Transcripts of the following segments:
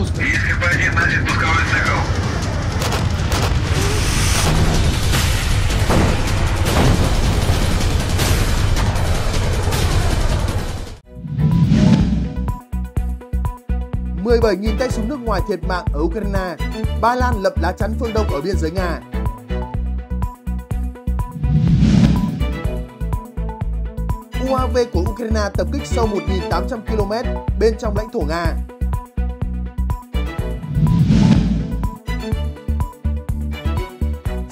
пусто. Если по один, значит пусковой цикл. nghìn tay súng nước ngoài thiệt mạng ở Ukraine, Ba Lan lập lá chắn phương Đông ở biên giới Nga, UAV của Ukraine tập kích sâu 1.800 km bên trong lãnh thổ Nga.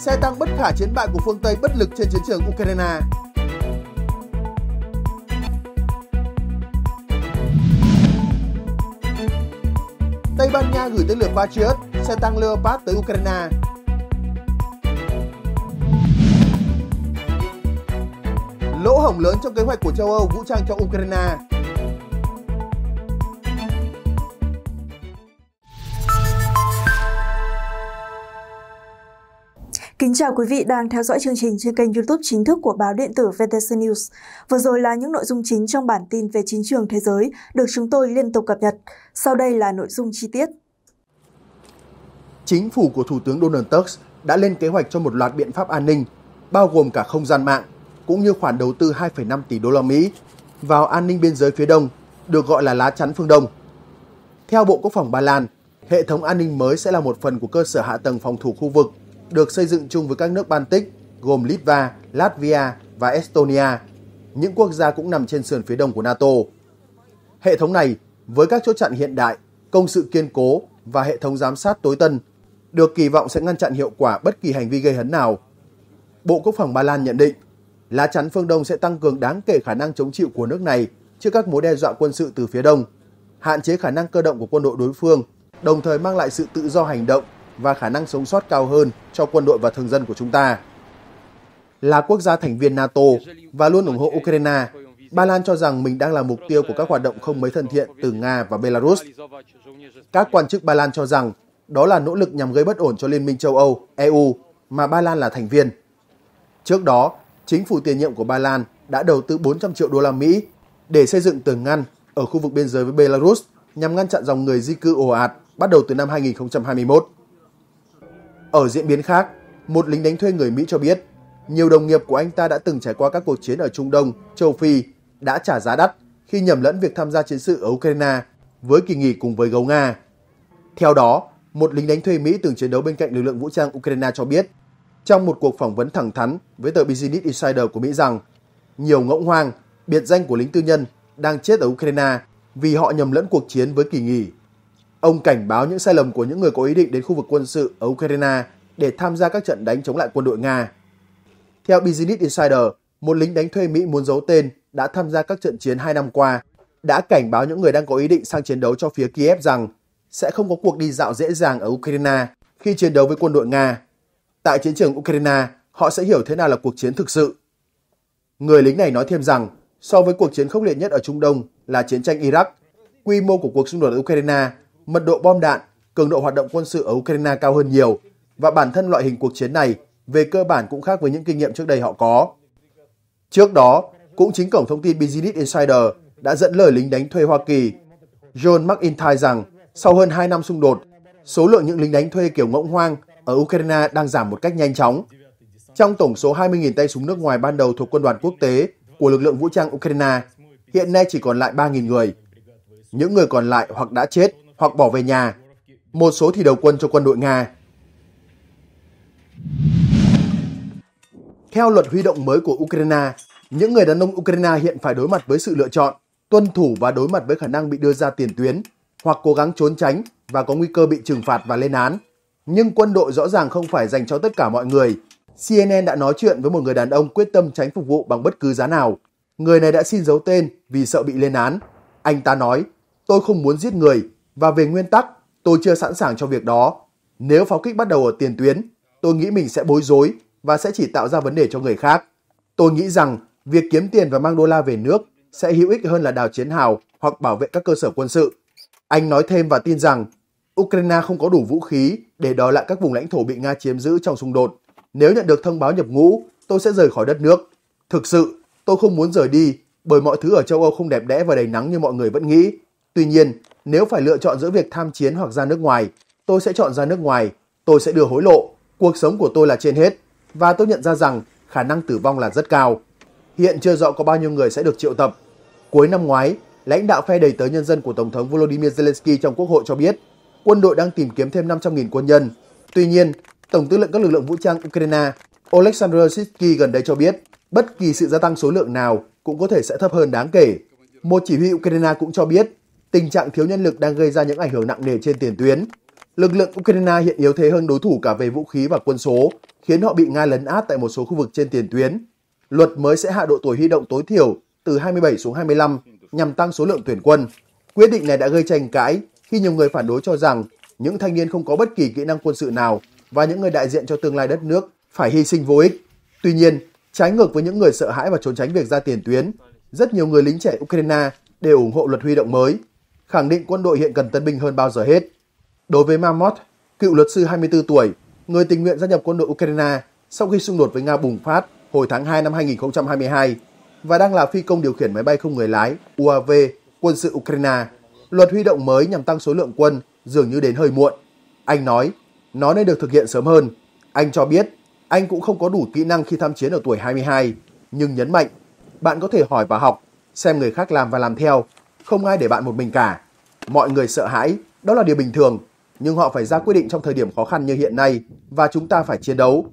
xe tăng bất khả chiến bại của phương Tây bất lực trên chiến trường Ukraine. Tây Ban Nha gửi tên lửa Patriot, xe tăng Leopard tới Ukraine. Lỗ hổng lớn trong kế hoạch của châu Âu vũ trang cho Ukraine Kính chào quý vị đang theo dõi chương trình trên kênh YouTube chính thức của báo điện tử VTC News. Vừa rồi là những nội dung chính trong bản tin về chính trường thế giới được chúng tôi liên tục cập nhật. Sau đây là nội dung chi tiết. Chính phủ của Thủ tướng Donald Tusk đã lên kế hoạch cho một loạt biện pháp an ninh, bao gồm cả không gian mạng cũng như khoản đầu tư 2,5 tỷ đô la Mỹ vào an ninh biên giới phía đông, được gọi là lá chắn phương Đông. Theo Bộ Quốc phòng Ba Lan, hệ thống an ninh mới sẽ là một phần của cơ sở hạ tầng phòng thủ khu vực được xây dựng chung với các nước Baltic gồm Litva, Latvia và Estonia, những quốc gia cũng nằm trên sườn phía đông của NATO. Hệ thống này, với các chốt chặn hiện đại, công sự kiên cố và hệ thống giám sát tối tân, được kỳ vọng sẽ ngăn chặn hiệu quả bất kỳ hành vi gây hấn nào. Bộ Quốc phòng Ba Lan nhận định, lá chắn phương Đông sẽ tăng cường đáng kể khả năng chống chịu của nước này trước các mối đe dọa quân sự từ phía Đông, hạn chế khả năng cơ động của quân đội đối phương, đồng thời mang lại sự tự do hành động và khả năng sống sót cao hơn cho quân đội và thường dân của chúng ta. Là quốc gia thành viên NATO và luôn ủng hộ Ukraine, Ba Lan cho rằng mình đang là mục tiêu của các hoạt động không mấy thân thiện từ Nga và Belarus. Các quan chức Ba Lan cho rằng đó là nỗ lực nhằm gây bất ổn cho Liên minh châu Âu, EU mà Ba Lan là thành viên. Trước đó, chính phủ tiền nhiệm của Ba Lan đã đầu tư 400 triệu đô la Mỹ để xây dựng tường ngăn ở khu vực biên giới với Belarus nhằm ngăn chặn dòng người di cư ồ ạt bắt đầu từ năm 2021. Ở diễn biến khác, một lính đánh thuê người Mỹ cho biết, nhiều đồng nghiệp của anh ta đã từng trải qua các cuộc chiến ở Trung Đông, châu Phi, đã trả giá đắt khi nhầm lẫn việc tham gia chiến sự ở Ukraine với kỳ nghỉ cùng với gấu Nga. Theo đó, một lính đánh thuê Mỹ từng chiến đấu bên cạnh lực lượng vũ trang Ukraine cho biết, trong một cuộc phỏng vấn thẳng thắn với tờ Business Insider của Mỹ rằng, nhiều ngỗng hoang, biệt danh của lính tư nhân đang chết ở Ukraine vì họ nhầm lẫn cuộc chiến với kỳ nghỉ Ông cảnh báo những sai lầm của những người có ý định đến khu vực quân sự ở Ukraine để tham gia các trận đánh chống lại quân đội Nga. Theo Business Insider, một lính đánh thuê Mỹ muốn giấu tên đã tham gia các trận chiến hai năm qua, đã cảnh báo những người đang có ý định sang chiến đấu cho phía Kiev rằng sẽ không có cuộc đi dạo dễ dàng ở Ukraine khi chiến đấu với quân đội Nga. Tại chiến trường Ukraine, họ sẽ hiểu thế nào là cuộc chiến thực sự. Người lính này nói thêm rằng, so với cuộc chiến khốc liệt nhất ở Trung Đông là chiến tranh Iraq, quy mô của cuộc xung đột ở Ukraine mật độ bom đạn, cường độ hoạt động quân sự ở Ukraine cao hơn nhiều và bản thân loại hình cuộc chiến này về cơ bản cũng khác với những kinh nghiệm trước đây họ có. Trước đó, cũng chính cổng thông tin Business Insider đã dẫn lời lính đánh thuê Hoa Kỳ John McIntyre rằng sau hơn 2 năm xung đột, số lượng những lính đánh thuê kiểu ngỗng hoang ở Ukraine đang giảm một cách nhanh chóng. Trong tổng số 20.000 tay súng nước ngoài ban đầu thuộc quân đoàn quốc tế của lực lượng vũ trang Ukraine, hiện nay chỉ còn lại 3.000 người. Những người còn lại hoặc đã chết hoặc bỏ về nhà, một số thì đầu quân cho quân đội Nga. Theo luật huy động mới của Ukraine, những người đàn ông Ukraine hiện phải đối mặt với sự lựa chọn, tuân thủ và đối mặt với khả năng bị đưa ra tiền tuyến hoặc cố gắng trốn tránh và có nguy cơ bị trừng phạt và lên án. Nhưng quân đội rõ ràng không phải dành cho tất cả mọi người. CNN đã nói chuyện với một người đàn ông quyết tâm tránh phục vụ bằng bất cứ giá nào. Người này đã xin giấu tên vì sợ bị lên án. Anh ta nói, tôi không muốn giết người, và về nguyên tắc, tôi chưa sẵn sàng cho việc đó. Nếu pháo kích bắt đầu ở tiền tuyến, tôi nghĩ mình sẽ bối rối và sẽ chỉ tạo ra vấn đề cho người khác. Tôi nghĩ rằng việc kiếm tiền và mang đô la về nước sẽ hữu ích hơn là đào chiến hào hoặc bảo vệ các cơ sở quân sự. Anh nói thêm và tin rằng Ukraine không có đủ vũ khí để đòi lại các vùng lãnh thổ bị Nga chiếm giữ trong xung đột. Nếu nhận được thông báo nhập ngũ, tôi sẽ rời khỏi đất nước. Thực sự, tôi không muốn rời đi bởi mọi thứ ở châu Âu không đẹp đẽ và đầy nắng như mọi người vẫn nghĩ. Tuy nhiên, nếu phải lựa chọn giữa việc tham chiến hoặc ra nước ngoài, tôi sẽ chọn ra nước ngoài, tôi sẽ đưa hối lộ, cuộc sống của tôi là trên hết và tôi nhận ra rằng khả năng tử vong là rất cao. Hiện chưa rõ có bao nhiêu người sẽ được triệu tập. Cuối năm ngoái, lãnh đạo phe đầy tớ nhân dân của Tổng thống Volodymyr Zelensky trong Quốc hội cho biết quân đội đang tìm kiếm thêm 500.000 quân nhân. Tuy nhiên, Tổng tư lệnh các lực lượng vũ trang Ukraine Oleksandr Sitsky gần đây cho biết bất kỳ sự gia tăng số lượng nào cũng có thể sẽ thấp hơn đáng kể. Một chỉ huy Ukraine cũng cho biết tình trạng thiếu nhân lực đang gây ra những ảnh hưởng nặng nề trên tiền tuyến. Lực lượng Ukraine hiện yếu thế hơn đối thủ cả về vũ khí và quân số, khiến họ bị Nga lấn át tại một số khu vực trên tiền tuyến. Luật mới sẽ hạ độ tuổi huy động tối thiểu từ 27 xuống 25 nhằm tăng số lượng tuyển quân. Quyết định này đã gây tranh cãi khi nhiều người phản đối cho rằng những thanh niên không có bất kỳ kỹ năng quân sự nào và những người đại diện cho tương lai đất nước phải hy sinh vô ích. Tuy nhiên, trái ngược với những người sợ hãi và trốn tránh việc ra tiền tuyến, rất nhiều người lính trẻ Ukraine đều ủng hộ luật huy động mới khẳng định quân đội hiện cần tân binh hơn bao giờ hết. Đối với Mamot, cựu luật sư 24 tuổi, người tình nguyện gia nhập quân đội Ukraine sau khi xung đột với Nga bùng phát hồi tháng 2 năm 2022 và đang là phi công điều khiển máy bay không người lái UAV quân sự Ukraine, luật huy động mới nhằm tăng số lượng quân dường như đến hơi muộn. Anh nói, nó nên được thực hiện sớm hơn. Anh cho biết, anh cũng không có đủ kỹ năng khi tham chiến ở tuổi 22, nhưng nhấn mạnh, bạn có thể hỏi và học, xem người khác làm và làm theo không ai để bạn một mình cả. Mọi người sợ hãi, đó là điều bình thường, nhưng họ phải ra quyết định trong thời điểm khó khăn như hiện nay và chúng ta phải chiến đấu.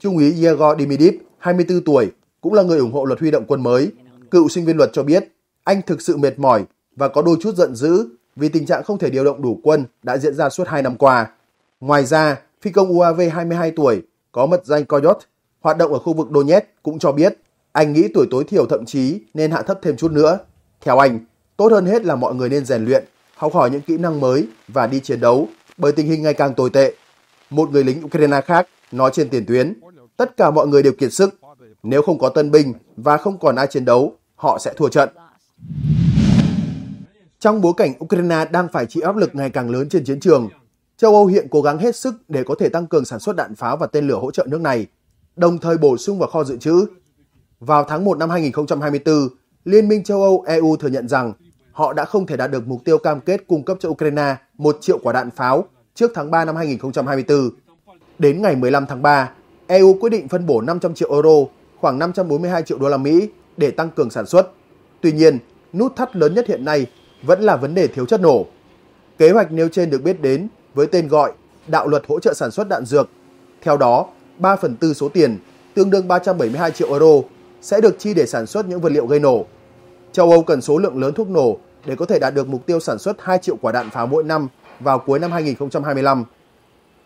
Trung úy Yegor Dimidiv, 24 tuổi, cũng là người ủng hộ luật huy động quân mới, cựu sinh viên luật cho biết anh thực sự mệt mỏi và có đôi chút giận dữ vì tình trạng không thể điều động đủ quân đã diễn ra suốt 2 năm qua. Ngoài ra, phi công UAV 22 tuổi có mật danh Koyot hoạt động ở khu vực Donetsk cũng cho biết anh nghĩ tuổi tối thiểu thậm chí nên hạ thấp thêm chút nữa. Theo anh, Tốt hơn hết là mọi người nên rèn luyện, học hỏi những kỹ năng mới và đi chiến đấu bởi tình hình ngày càng tồi tệ. Một người lính Ukraine khác nói trên tiền tuyến, tất cả mọi người đều kiệt sức. Nếu không có tân binh và không còn ai chiến đấu, họ sẽ thua trận. Trong bối cảnh Ukraine đang phải chịu áp lực ngày càng lớn trên chiến trường, châu Âu hiện cố gắng hết sức để có thể tăng cường sản xuất đạn pháo và tên lửa hỗ trợ nước này, đồng thời bổ sung vào kho dự trữ. Vào tháng 1 năm 2024, Liên minh châu Âu EU thừa nhận rằng họ đã không thể đạt được mục tiêu cam kết cung cấp cho Ukraine 1 triệu quả đạn pháo trước tháng 3 năm 2024. Đến ngày 15 tháng 3, EU quyết định phân bổ 500 triệu euro, khoảng 542 triệu đô la Mỹ để tăng cường sản xuất. Tuy nhiên, nút thắt lớn nhất hiện nay vẫn là vấn đề thiếu chất nổ. Kế hoạch nêu trên được biết đến với tên gọi Đạo luật hỗ trợ sản xuất đạn dược. Theo đó, 3 phần tư số tiền, tương đương 372 triệu euro, sẽ được chi để sản xuất những vật liệu gây nổ châu Âu cần số lượng lớn thuốc nổ để có thể đạt được mục tiêu sản xuất 2 triệu quả đạn pháo mỗi năm vào cuối năm 2025.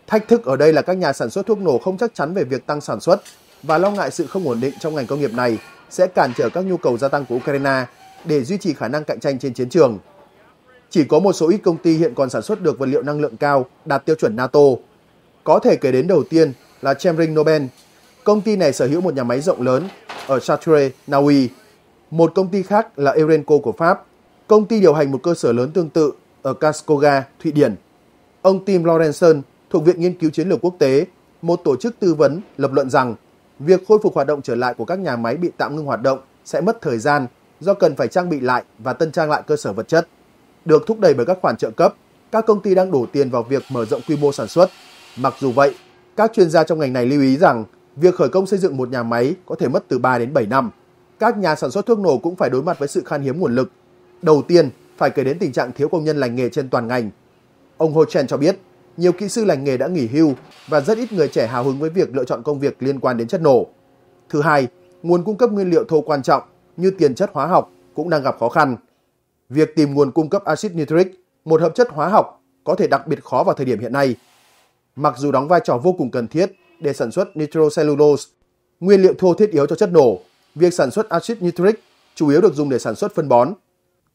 Thách thức ở đây là các nhà sản xuất thuốc nổ không chắc chắn về việc tăng sản xuất và lo ngại sự không ổn định trong ngành công nghiệp này sẽ cản trở các nhu cầu gia tăng của Ukraine để duy trì khả năng cạnh tranh trên chiến trường. Chỉ có một số ít công ty hiện còn sản xuất được vật liệu năng lượng cao đạt tiêu chuẩn NATO. Có thể kể đến đầu tiên là Chemring Nobel. Công ty này sở hữu một nhà máy rộng lớn ở Chartres, Na Uy một công ty khác là Erenco của Pháp, công ty điều hành một cơ sở lớn tương tự ở Kaskoga, Thụy Điển. Ông Tim Lorenson thuộc Viện Nghiên cứu Chiến lược Quốc tế, một tổ chức tư vấn lập luận rằng việc khôi phục hoạt động trở lại của các nhà máy bị tạm ngưng hoạt động sẽ mất thời gian do cần phải trang bị lại và tân trang lại cơ sở vật chất. Được thúc đẩy bởi các khoản trợ cấp, các công ty đang đổ tiền vào việc mở rộng quy mô sản xuất. Mặc dù vậy, các chuyên gia trong ngành này lưu ý rằng việc khởi công xây dựng một nhà máy có thể mất từ 3 đến 7 năm các nhà sản xuất thuốc nổ cũng phải đối mặt với sự khan hiếm nguồn lực. Đầu tiên, phải kể đến tình trạng thiếu công nhân lành nghề trên toàn ngành. Ông Ho Chen cho biết, nhiều kỹ sư lành nghề đã nghỉ hưu và rất ít người trẻ hào hứng với việc lựa chọn công việc liên quan đến chất nổ. Thứ hai, nguồn cung cấp nguyên liệu thô quan trọng như tiền chất hóa học cũng đang gặp khó khăn. Việc tìm nguồn cung cấp axit nitric, một hợp chất hóa học, có thể đặc biệt khó vào thời điểm hiện nay. Mặc dù đóng vai trò vô cùng cần thiết để sản xuất nitrocellulose, nguyên liệu thô thiết yếu cho chất nổ, Việc sản xuất axit nitric chủ yếu được dùng để sản xuất phân bón.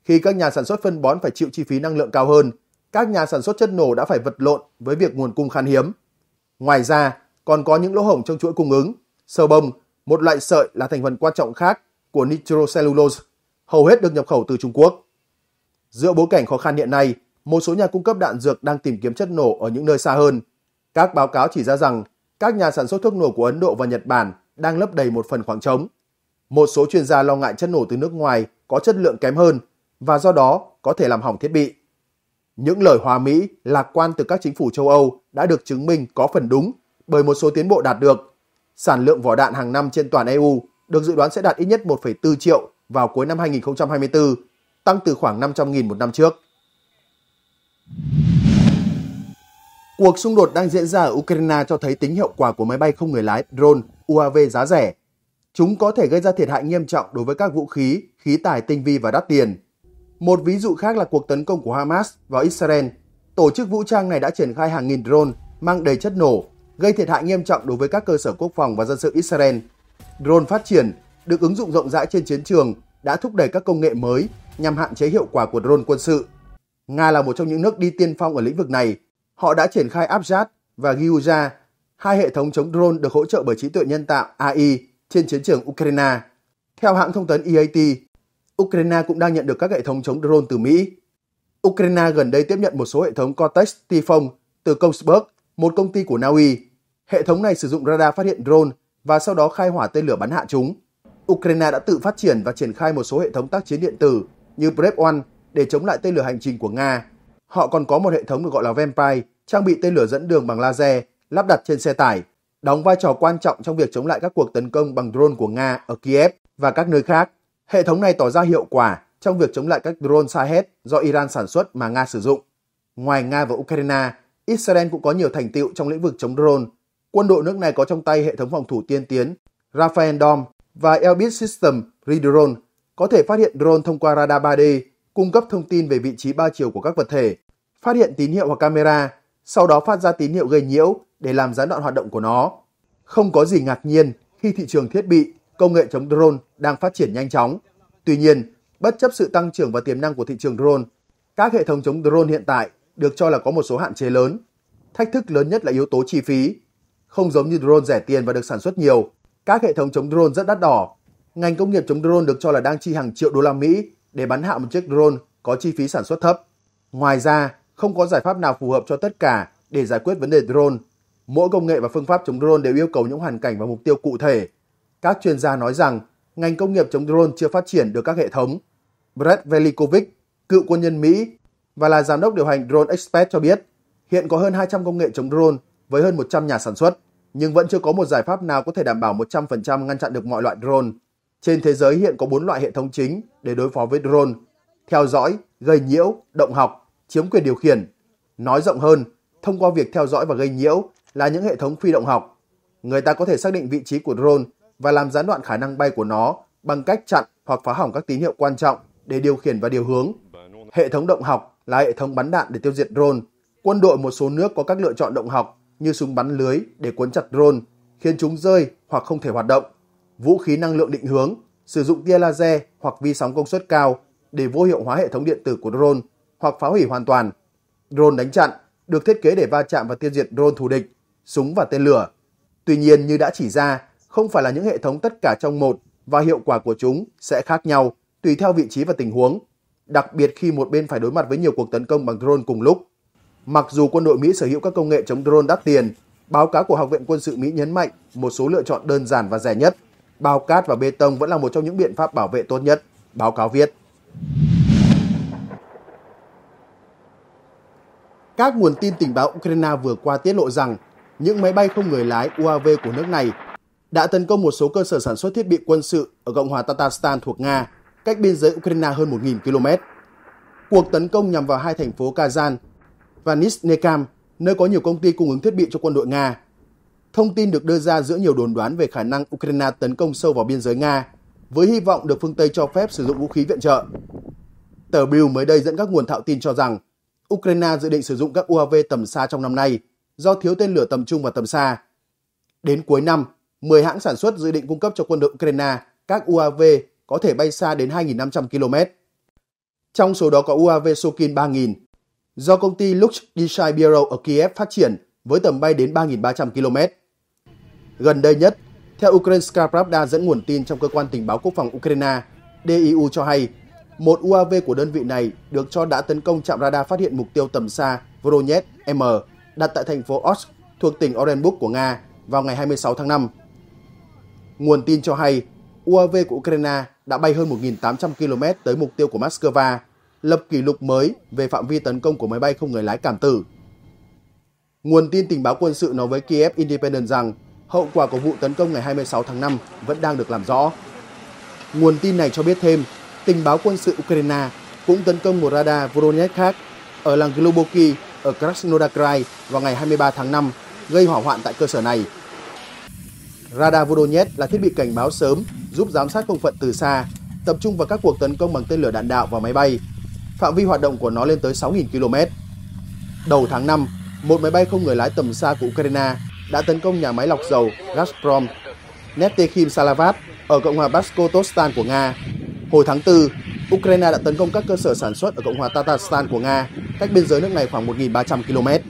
Khi các nhà sản xuất phân bón phải chịu chi phí năng lượng cao hơn, các nhà sản xuất chất nổ đã phải vật lộn với việc nguồn cung khan hiếm. Ngoài ra, còn có những lỗ hổng trong chuỗi cung ứng. Sơ bông, một loại sợi là thành phần quan trọng khác của nitrocellulose, hầu hết được nhập khẩu từ Trung Quốc. Giữa bối cảnh khó khăn hiện nay, một số nhà cung cấp đạn dược đang tìm kiếm chất nổ ở những nơi xa hơn. Các báo cáo chỉ ra rằng các nhà sản xuất thuốc nổ của Ấn Độ và Nhật Bản đang lấp đầy một phần khoảng trống. Một số chuyên gia lo ngại chất nổ từ nước ngoài có chất lượng kém hơn và do đó có thể làm hỏng thiết bị. Những lời hòa mỹ lạc quan từ các chính phủ châu Âu đã được chứng minh có phần đúng bởi một số tiến bộ đạt được. Sản lượng vỏ đạn hàng năm trên toàn EU được dự đoán sẽ đạt ít nhất 1,4 triệu vào cuối năm 2024, tăng từ khoảng 500.000 một năm trước. Cuộc xung đột đang diễn ra ở Ukraine cho thấy tính hiệu quả của máy bay không người lái drone UAV giá rẻ Chúng có thể gây ra thiệt hại nghiêm trọng đối với các vũ khí, khí tài tinh vi và đắt tiền. Một ví dụ khác là cuộc tấn công của Hamas vào Israel. Tổ chức vũ trang này đã triển khai hàng nghìn drone mang đầy chất nổ, gây thiệt hại nghiêm trọng đối với các cơ sở quốc phòng và dân sự Israel. Drone phát triển, được ứng dụng rộng rãi trên chiến trường, đã thúc đẩy các công nghệ mới nhằm hạn chế hiệu quả của drone quân sự. Nga là một trong những nước đi tiên phong ở lĩnh vực này. Họ đã triển khai Abjad và Gyuza, hai hệ thống chống drone được hỗ trợ bởi trí tuệ nhân tạo AI trên chiến trường Ukraine. Theo hãng thông tấn EAT, Ukraine cũng đang nhận được các hệ thống chống drone từ Mỹ. Ukraine gần đây tiếp nhận một số hệ thống Cortex Typhoon từ Kongsberg, một công ty của Na Uy. Hệ thống này sử dụng radar phát hiện drone và sau đó khai hỏa tên lửa bắn hạ chúng. Ukraine đã tự phát triển và triển khai một số hệ thống tác chiến điện tử như Brave One để chống lại tên lửa hành trình của Nga. Họ còn có một hệ thống được gọi là Vampire, trang bị tên lửa dẫn đường bằng laser lắp đặt trên xe tải đóng vai trò quan trọng trong việc chống lại các cuộc tấn công bằng drone của Nga ở Kiev và các nơi khác. Hệ thống này tỏ ra hiệu quả trong việc chống lại các drone Shahed do Iran sản xuất mà Nga sử dụng. Ngoài Nga và Ukraine, Israel cũng có nhiều thành tựu trong lĩnh vực chống drone. Quân đội nước này có trong tay hệ thống phòng thủ tiên tiến Rafael Dom và Elbit System Redrone có thể phát hiện drone thông qua radar 3D, cung cấp thông tin về vị trí ba chiều của các vật thể, phát hiện tín hiệu hoặc camera, sau đó phát ra tín hiệu gây nhiễu để làm gián đoạn hoạt động của nó. Không có gì ngạc nhiên khi thị trường thiết bị, công nghệ chống drone đang phát triển nhanh chóng. Tuy nhiên, bất chấp sự tăng trưởng và tiềm năng của thị trường drone, các hệ thống chống drone hiện tại được cho là có một số hạn chế lớn. Thách thức lớn nhất là yếu tố chi phí. Không giống như drone rẻ tiền và được sản xuất nhiều, các hệ thống chống drone rất đắt đỏ. Ngành công nghiệp chống drone được cho là đang chi hàng triệu đô la Mỹ để bắn hạ một chiếc drone có chi phí sản xuất thấp. Ngoài ra, không có giải pháp nào phù hợp cho tất cả để giải quyết vấn đề drone Mỗi công nghệ và phương pháp chống drone đều yêu cầu những hoàn cảnh và mục tiêu cụ thể. Các chuyên gia nói rằng ngành công nghiệp chống drone chưa phát triển được các hệ thống. Brett Velikovic, cựu quân nhân Mỹ và là giám đốc điều hành Drone Expert cho biết, hiện có hơn 200 công nghệ chống drone với hơn 100 nhà sản xuất, nhưng vẫn chưa có một giải pháp nào có thể đảm bảo 100% ngăn chặn được mọi loại drone. Trên thế giới hiện có 4 loại hệ thống chính để đối phó với drone: theo dõi, gây nhiễu, động học, chiếm quyền điều khiển. Nói rộng hơn, thông qua việc theo dõi và gây nhiễu, là những hệ thống phi động học. Người ta có thể xác định vị trí của drone và làm gián đoạn khả năng bay của nó bằng cách chặn hoặc phá hỏng các tín hiệu quan trọng để điều khiển và điều hướng. Hệ thống động học là hệ thống bắn đạn để tiêu diệt drone. Quân đội một số nước có các lựa chọn động học như súng bắn lưới để cuốn chặt drone, khiến chúng rơi hoặc không thể hoạt động. Vũ khí năng lượng định hướng, sử dụng tia laser hoặc vi sóng công suất cao để vô hiệu hóa hệ thống điện tử của drone hoặc phá hủy hoàn toàn. Drone đánh chặn được thiết kế để va chạm và tiêu diệt drone thù địch súng và tên lửa. Tuy nhiên như đã chỉ ra, không phải là những hệ thống tất cả trong một và hiệu quả của chúng sẽ khác nhau tùy theo vị trí và tình huống, đặc biệt khi một bên phải đối mặt với nhiều cuộc tấn công bằng drone cùng lúc. Mặc dù quân đội Mỹ sở hữu các công nghệ chống drone đắt tiền, báo cáo của Học viện Quân sự Mỹ nhấn mạnh một số lựa chọn đơn giản và rẻ nhất. Bao cát và bê tông vẫn là một trong những biện pháp bảo vệ tốt nhất, báo cáo viết. Các nguồn tin tình báo Ukraine vừa qua tiết lộ rằng những máy bay không người lái UAV của nước này đã tấn công một số cơ sở sản xuất thiết bị quân sự ở Cộng hòa Tatarstan thuộc Nga, cách biên giới Ukraine hơn 1.000 km. Cuộc tấn công nhằm vào hai thành phố Kazan và Nizhnikam, nơi có nhiều công ty cung ứng thiết bị cho quân đội Nga. Thông tin được đưa ra giữa nhiều đồn đoán về khả năng Ukraine tấn công sâu vào biên giới Nga, với hy vọng được phương Tây cho phép sử dụng vũ khí viện trợ. Tờ Bill mới đây dẫn các nguồn thạo tin cho rằng Ukraine dự định sử dụng các UAV tầm xa trong năm nay – do thiếu tên lửa tầm trung và tầm xa. Đến cuối năm, 10 hãng sản xuất dự định cung cấp cho quân đội Ukraine các UAV có thể bay xa đến 2.500 km. Trong số đó có UAV Sokin 3000 do công ty Lux Design Bureau ở Kiev phát triển với tầm bay đến 3.300 km. Gần đây nhất, theo Ukrainska Pravda dẫn nguồn tin trong cơ quan tình báo quốc phòng Ukraine, DIU cho hay một UAV của đơn vị này được cho đã tấn công trạm radar phát hiện mục tiêu tầm xa Voronezh M đặt tại thành phố Osk, thuộc tỉnh Orenburg của Nga vào ngày 26 tháng 5. Nguồn tin cho hay, UAV của Ukraine đã bay hơn 1.800 km tới mục tiêu của Moscow, lập kỷ lục mới về phạm vi tấn công của máy bay không người lái cảm tử. Nguồn tin tình báo quân sự nói với Kiev Independent rằng hậu quả của vụ tấn công ngày 26 tháng 5 vẫn đang được làm rõ. Nguồn tin này cho biết thêm, tình báo quân sự Ukraine cũng tấn công một radar Voronezh khác ở làng Globoki ở Krasnodar Krai vào ngày 23 tháng 5, gây hỏa hoạn tại cơ sở này. Radar Vodonet là thiết bị cảnh báo sớm, giúp giám sát không phận từ xa, tập trung vào các cuộc tấn công bằng tên lửa đạn đạo và máy bay. Phạm vi hoạt động của nó lên tới 6.000 km. Đầu tháng 5, một máy bay không người lái tầm xa của Ukraine đã tấn công nhà máy lọc dầu Gazprom Netekhim Salavat ở Cộng hòa basco của Nga. Hồi tháng 4, Ukraine đã tấn công các cơ sở sản xuất ở Cộng hòa Tatarstan của Nga, cách biên giới nước này khoảng 1.300 km.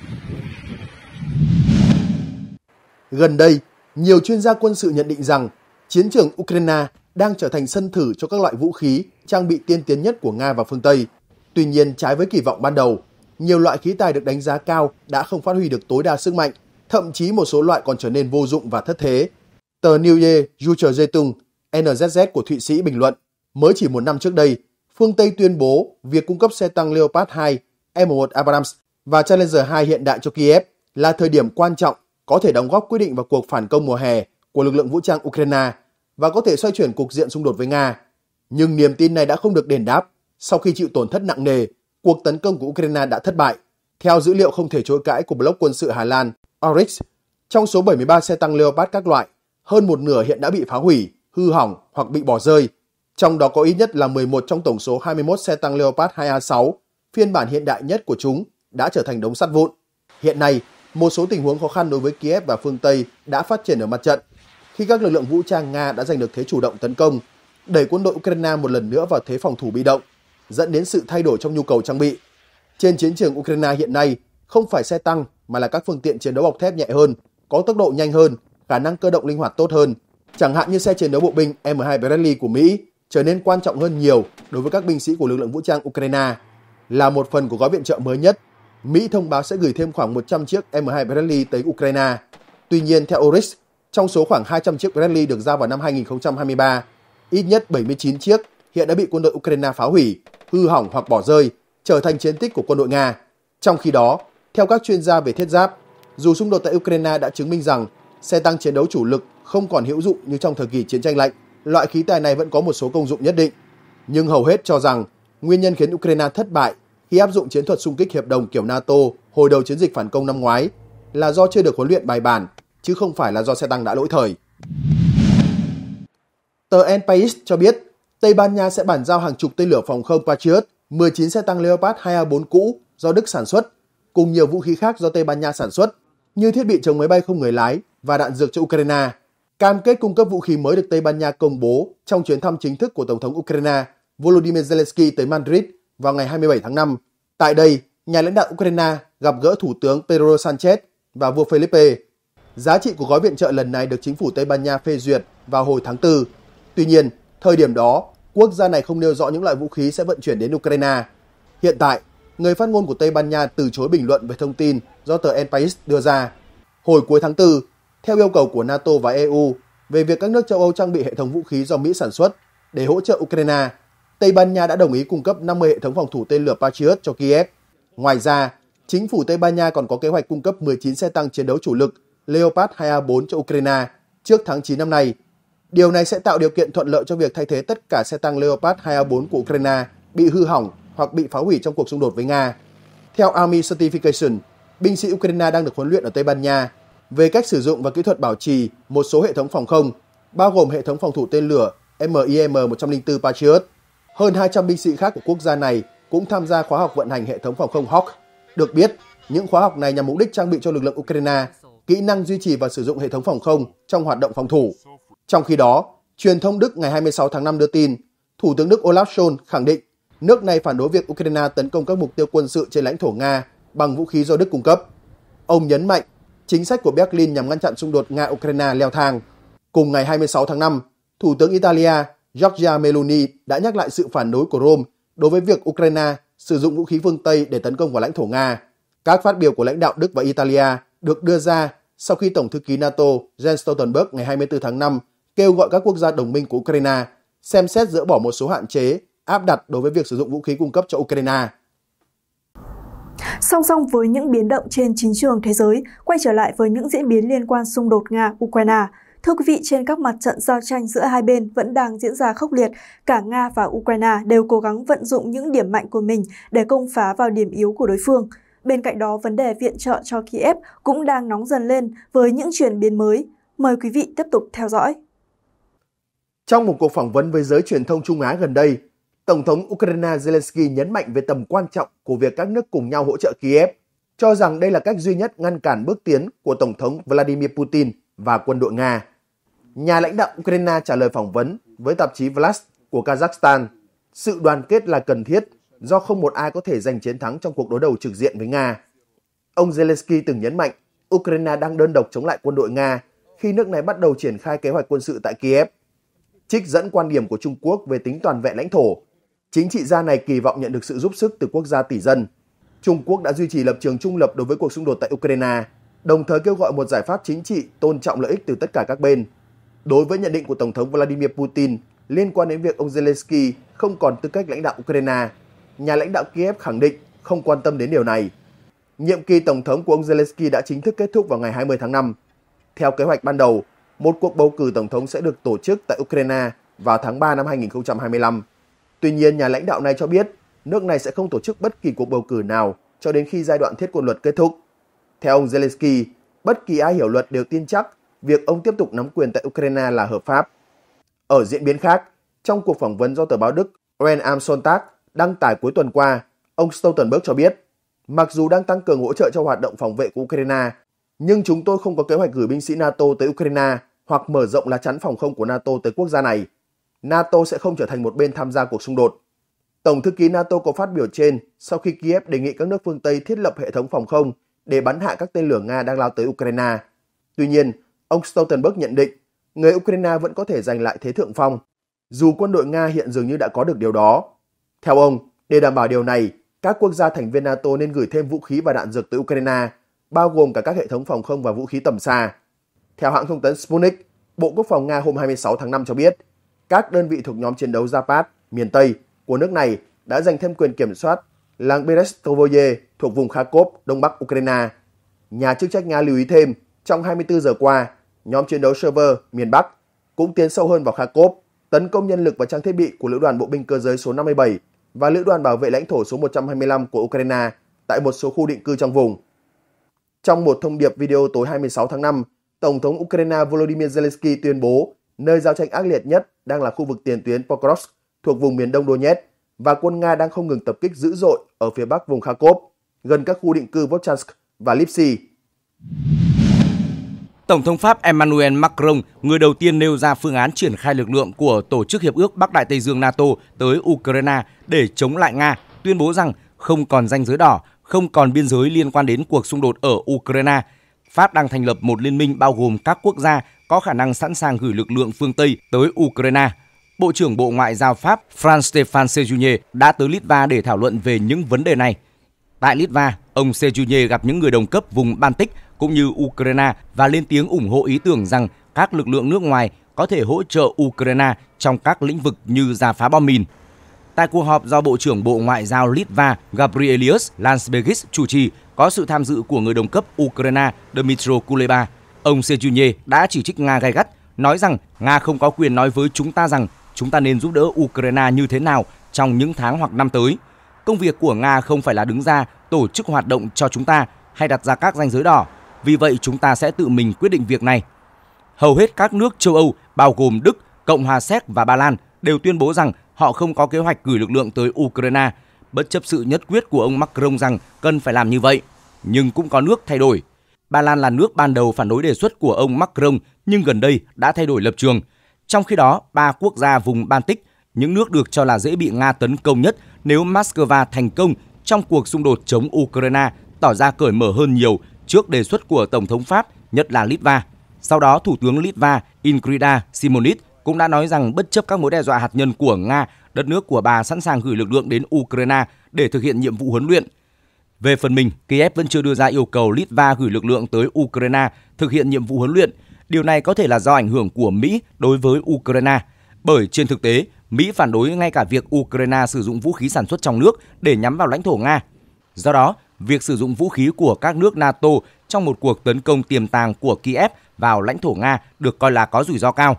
Gần đây, nhiều chuyên gia quân sự nhận định rằng chiến trường Ukraine đang trở thành sân thử cho các loại vũ khí, trang bị tiên tiến nhất của Nga và phương Tây. Tuy nhiên, trái với kỳ vọng ban đầu, nhiều loại khí tài được đánh giá cao đã không phát huy được tối đa sức mạnh, thậm chí một số loại còn trở nên vô dụng và thất thế. Tờ New Ye Jutcher Zetung, NZZ của Thụy Sĩ bình luận, mới chỉ một năm trước đây, phương Tây tuyên bố việc cung cấp xe tăng Leopard 2, M1 Abrams và Challenger 2 hiện đại cho Kiev là thời điểm quan trọng có thể đóng góp quyết định vào cuộc phản công mùa hè của lực lượng vũ trang Ukraine và có thể xoay chuyển cục diện xung đột với Nga. Nhưng niềm tin này đã không được đền đáp sau khi chịu tổn thất nặng nề, cuộc tấn công của Ukraine đã thất bại. Theo dữ liệu không thể chối cãi của blog quân sự Hà Lan Oryx, trong số 73 xe tăng Leopard các loại, hơn một nửa hiện đã bị phá hủy, hư hỏng hoặc bị bỏ rơi, trong đó có ít nhất là 11 trong tổng số 21 xe tăng Leopard 2A6, phiên bản hiện đại nhất của chúng, đã trở thành đống sắt vụn. Hiện nay, một số tình huống khó khăn đối với Kiev và phương Tây đã phát triển ở mặt trận, khi các lực lượng vũ trang Nga đã giành được thế chủ động tấn công, đẩy quân đội Ukraine một lần nữa vào thế phòng thủ bị động, dẫn đến sự thay đổi trong nhu cầu trang bị. Trên chiến trường Ukraine hiện nay, không phải xe tăng mà là các phương tiện chiến đấu bọc thép nhẹ hơn, có tốc độ nhanh hơn, khả năng cơ động linh hoạt tốt hơn, chẳng hạn như xe chiến đấu bộ binh M2 Bradley của Mỹ trở nên quan trọng hơn nhiều đối với các binh sĩ của lực lượng vũ trang Ukraine. Là một phần của gói viện trợ mới nhất, Mỹ thông báo sẽ gửi thêm khoảng 100 chiếc M2 Bradley tới Ukraine. Tuy nhiên, theo Oryx, trong số khoảng 200 chiếc Bradley được giao vào năm 2023, ít nhất 79 chiếc hiện đã bị quân đội Ukraine phá hủy, hư hỏng hoặc bỏ rơi, trở thành chiến tích của quân đội Nga. Trong khi đó, theo các chuyên gia về thiết giáp, dù xung đột tại Ukraine đã chứng minh rằng xe tăng chiến đấu chủ lực không còn hữu dụng như trong thời kỳ chiến tranh lạnh, loại khí tài này vẫn có một số công dụng nhất định, nhưng hầu hết cho rằng nguyên nhân khiến Ukraine thất bại khi áp dụng chiến thuật xung kích hiệp đồng kiểu NATO hồi đầu chiến dịch phản công năm ngoái là do chưa được huấn luyện bài bản, chứ không phải là do xe tăng đã lỗi thời. Tờ El País cho biết Tây Ban Nha sẽ bàn giao hàng chục tên lửa phòng không Patriot, 19 xe tăng Leopard 2A4 cũ do Đức sản xuất, cùng nhiều vũ khí khác do Tây Ban Nha sản xuất, như thiết bị chống máy bay không người lái và đạn dược cho Ukraine cam kết cung cấp vũ khí mới được Tây Ban Nha công bố trong chuyến thăm chính thức của Tổng thống Ukraine Volodymyr Zelensky tới Madrid vào ngày 27 tháng 5. Tại đây, nhà lãnh đạo Ukraine gặp gỡ Thủ tướng Pedro Sanchez và vua Felipe. Giá trị của gói viện trợ lần này được chính phủ Tây Ban Nha phê duyệt vào hồi tháng 4. Tuy nhiên, thời điểm đó, quốc gia này không nêu rõ những loại vũ khí sẽ vận chuyển đến Ukraine. Hiện tại, người phát ngôn của Tây Ban Nha từ chối bình luận về thông tin do tờ El País đưa ra. Hồi cuối tháng 4, theo yêu cầu của NATO và EU về việc các nước châu Âu trang bị hệ thống vũ khí do Mỹ sản xuất để hỗ trợ Ukraine, Tây Ban Nha đã đồng ý cung cấp 50 hệ thống phòng thủ tên lửa Patriot cho Kiev. Ngoài ra, chính phủ Tây Ban Nha còn có kế hoạch cung cấp 19 xe tăng chiến đấu chủ lực Leopard 2A4 cho Ukraine trước tháng 9 năm nay. Điều này sẽ tạo điều kiện thuận lợi cho việc thay thế tất cả xe tăng Leopard 2A4 của Ukraine bị hư hỏng hoặc bị phá hủy trong cuộc xung đột với Nga. Theo Army Certification, binh sĩ Ukraine đang được huấn luyện ở Tây Ban Nha về cách sử dụng và kỹ thuật bảo trì một số hệ thống phòng không, bao gồm hệ thống phòng thủ tên lửa MIM-104 Patriot. Hơn 200 binh sĩ khác của quốc gia này cũng tham gia khóa học vận hành hệ thống phòng không Hawk. Được biết, những khóa học này nhằm mục đích trang bị cho lực lượng Ukraine kỹ năng duy trì và sử dụng hệ thống phòng không trong hoạt động phòng thủ. Trong khi đó, truyền thông Đức ngày 26 tháng 5 đưa tin, Thủ tướng Đức Olaf Scholz khẳng định nước này phản đối việc Ukraine tấn công các mục tiêu quân sự trên lãnh thổ Nga bằng vũ khí do Đức cung cấp. Ông nhấn mạnh chính sách của Berlin nhằm ngăn chặn xung đột Nga-Ukraine leo thang. Cùng ngày 26 tháng 5, Thủ tướng Italia Giorgia Meloni đã nhắc lại sự phản đối của Rome đối với việc Ukraine sử dụng vũ khí phương Tây để tấn công vào lãnh thổ Nga. Các phát biểu của lãnh đạo Đức và Italia được đưa ra sau khi Tổng thư ký NATO Jens Stoltenberg ngày 24 tháng 5 kêu gọi các quốc gia đồng minh của Ukraine xem xét dỡ bỏ một số hạn chế áp đặt đối với việc sử dụng vũ khí cung cấp cho Ukraine. Song song với những biến động trên chính trường thế giới, quay trở lại với những diễn biến liên quan xung đột Nga-Ukraine, Thưa quý vị, trên các mặt trận giao tranh giữa hai bên vẫn đang diễn ra khốc liệt. Cả Nga và Ukraine đều cố gắng vận dụng những điểm mạnh của mình để công phá vào điểm yếu của đối phương. Bên cạnh đó, vấn đề viện trợ cho Kiev cũng đang nóng dần lên với những chuyển biến mới. Mời quý vị tiếp tục theo dõi. Trong một cuộc phỏng vấn với giới truyền thông Trung Á gần đây, Tổng thống Ukraine Zelensky nhấn mạnh về tầm quan trọng của việc các nước cùng nhau hỗ trợ Kiev, cho rằng đây là cách duy nhất ngăn cản bước tiến của Tổng thống Vladimir Putin và quân đội Nga. Nhà lãnh đạo Ukraine trả lời phỏng vấn với tạp chí Vlast của Kazakhstan, sự đoàn kết là cần thiết do không một ai có thể giành chiến thắng trong cuộc đối đầu trực diện với Nga. Ông Zelensky từng nhấn mạnh Ukraine đang đơn độc chống lại quân đội Nga khi nước này bắt đầu triển khai kế hoạch quân sự tại Kiev. Trích dẫn quan điểm của Trung Quốc về tính toàn vẹn lãnh thổ Chính trị gia này kỳ vọng nhận được sự giúp sức từ quốc gia tỷ dân. Trung Quốc đã duy trì lập trường trung lập đối với cuộc xung đột tại Ukraine, đồng thời kêu gọi một giải pháp chính trị tôn trọng lợi ích từ tất cả các bên. Đối với nhận định của Tổng thống Vladimir Putin liên quan đến việc ông Zelensky không còn tư cách lãnh đạo Ukraine, nhà lãnh đạo Kiev khẳng định không quan tâm đến điều này. Nhiệm kỳ Tổng thống của ông Zelensky đã chính thức kết thúc vào ngày 20 tháng 5. Theo kế hoạch ban đầu, một cuộc bầu cử Tổng thống sẽ được tổ chức tại Ukraine vào tháng 3 năm 2025. Tuy nhiên, nhà lãnh đạo này cho biết nước này sẽ không tổ chức bất kỳ cuộc bầu cử nào cho đến khi giai đoạn thiết quân luật kết thúc. Theo ông Zelensky, bất kỳ ai hiểu luật đều tin chắc việc ông tiếp tục nắm quyền tại Ukraine là hợp pháp. Ở diễn biến khác, trong cuộc phỏng vấn do tờ báo Đức Ren Am Sontag đăng tải cuối tuần qua, ông Stoltenberg cho biết, mặc dù đang tăng cường hỗ trợ cho hoạt động phòng vệ của Ukraine, nhưng chúng tôi không có kế hoạch gửi binh sĩ NATO tới Ukraine hoặc mở rộng lá chắn phòng không của NATO tới quốc gia này. NATO sẽ không trở thành một bên tham gia cuộc xung đột. Tổng thư ký NATO có phát biểu trên sau khi Kiev đề nghị các nước phương Tây thiết lập hệ thống phòng không để bắn hạ các tên lửa Nga đang lao tới Ukraine. Tuy nhiên, ông Stoltenberg nhận định người Ukraine vẫn có thể giành lại thế thượng phong, dù quân đội Nga hiện dường như đã có được điều đó. Theo ông, để đảm bảo điều này, các quốc gia thành viên NATO nên gửi thêm vũ khí và đạn dược tới Ukraine, bao gồm cả các hệ thống phòng không và vũ khí tầm xa. Theo hãng thông tấn Sputnik, Bộ Quốc phòng Nga hôm 26 tháng 5 cho biết, các đơn vị thuộc nhóm chiến đấu Zapad, miền Tây của nước này đã giành thêm quyền kiểm soát làng Berestovoye thuộc vùng Kharkov, đông bắc Ukraine. Nhà chức trách Nga lưu ý thêm, trong 24 giờ qua, nhóm chiến đấu server miền Bắc cũng tiến sâu hơn vào Kharkov, tấn công nhân lực và trang thiết bị của Lữ đoàn Bộ binh cơ giới số 57 và Lữ đoàn Bảo vệ lãnh thổ số 125 của Ukraine tại một số khu định cư trong vùng. Trong một thông điệp video tối 26 tháng 5, Tổng thống Ukraine Volodymyr Zelensky tuyên bố nơi giao tranh ác liệt nhất đang là khu vực tiền tuyến Pokrovsk thuộc vùng miền đông Donetsk và quân Nga đang không ngừng tập kích dữ dội ở phía bắc vùng Kharkov, gần các khu định cư Volchansk và Lipsy. Tổng thống Pháp Emmanuel Macron, người đầu tiên nêu ra phương án triển khai lực lượng của Tổ chức Hiệp ước Bắc Đại Tây Dương NATO tới Ukraine để chống lại Nga, tuyên bố rằng không còn danh giới đỏ, không còn biên giới liên quan đến cuộc xung đột ở Ukraine. Pháp đang thành lập một liên minh bao gồm các quốc gia có khả năng sẵn sàng gửi lực lượng phương Tây tới Ukraine. Bộ trưởng Bộ Ngoại giao Pháp France-Stéphane Séjourné đã tới Litva để thảo luận về những vấn đề này. Tại Litva, ông Séjourné gặp những người đồng cấp vùng Baltic cũng như Ukraine và lên tiếng ủng hộ ý tưởng rằng các lực lượng nước ngoài có thể hỗ trợ Ukraine trong các lĩnh vực như giả phá bom mìn. Tại cuộc họp do Bộ trưởng Bộ Ngoại giao Litva Gabrielius Landsbergis chủ trì, có sự tham dự của người đồng cấp Ukraine dmitry Kuleba, Ông Sejunye đã chỉ trích Nga gay gắt, nói rằng Nga không có quyền nói với chúng ta rằng chúng ta nên giúp đỡ Ukraine như thế nào trong những tháng hoặc năm tới. Công việc của Nga không phải là đứng ra tổ chức hoạt động cho chúng ta hay đặt ra các ranh giới đỏ, vì vậy chúng ta sẽ tự mình quyết định việc này. Hầu hết các nước châu Âu bao gồm Đức, Cộng hòa Séc và Ba Lan đều tuyên bố rằng họ không có kế hoạch gửi lực lượng tới Ukraine, bất chấp sự nhất quyết của ông Macron rằng cần phải làm như vậy. Nhưng cũng có nước thay đổi Ba Lan là nước ban đầu phản đối đề xuất của ông Macron nhưng gần đây đã thay đổi lập trường. Trong khi đó, ba quốc gia vùng Baltic, những nước được cho là dễ bị Nga tấn công nhất nếu Moscow thành công trong cuộc xung đột chống Ukraine, tỏ ra cởi mở hơn nhiều trước đề xuất của Tổng thống Pháp, nhất là Litva. Sau đó, Thủ tướng Litva Ingrida Simonit cũng đã nói rằng bất chấp các mối đe dọa hạt nhân của Nga, đất nước của bà sẵn sàng gửi lực lượng đến Ukraine để thực hiện nhiệm vụ huấn luyện – về phần mình, Kiev vẫn chưa đưa ra yêu cầu Litva gửi lực lượng tới Ukraine thực hiện nhiệm vụ huấn luyện. Điều này có thể là do ảnh hưởng của Mỹ đối với Ukraine, bởi trên thực tế, Mỹ phản đối ngay cả việc Ukraine sử dụng vũ khí sản xuất trong nước để nhắm vào lãnh thổ Nga. Do đó, việc sử dụng vũ khí của các nước NATO trong một cuộc tấn công tiềm tàng của Kiev vào lãnh thổ Nga được coi là có rủi ro cao.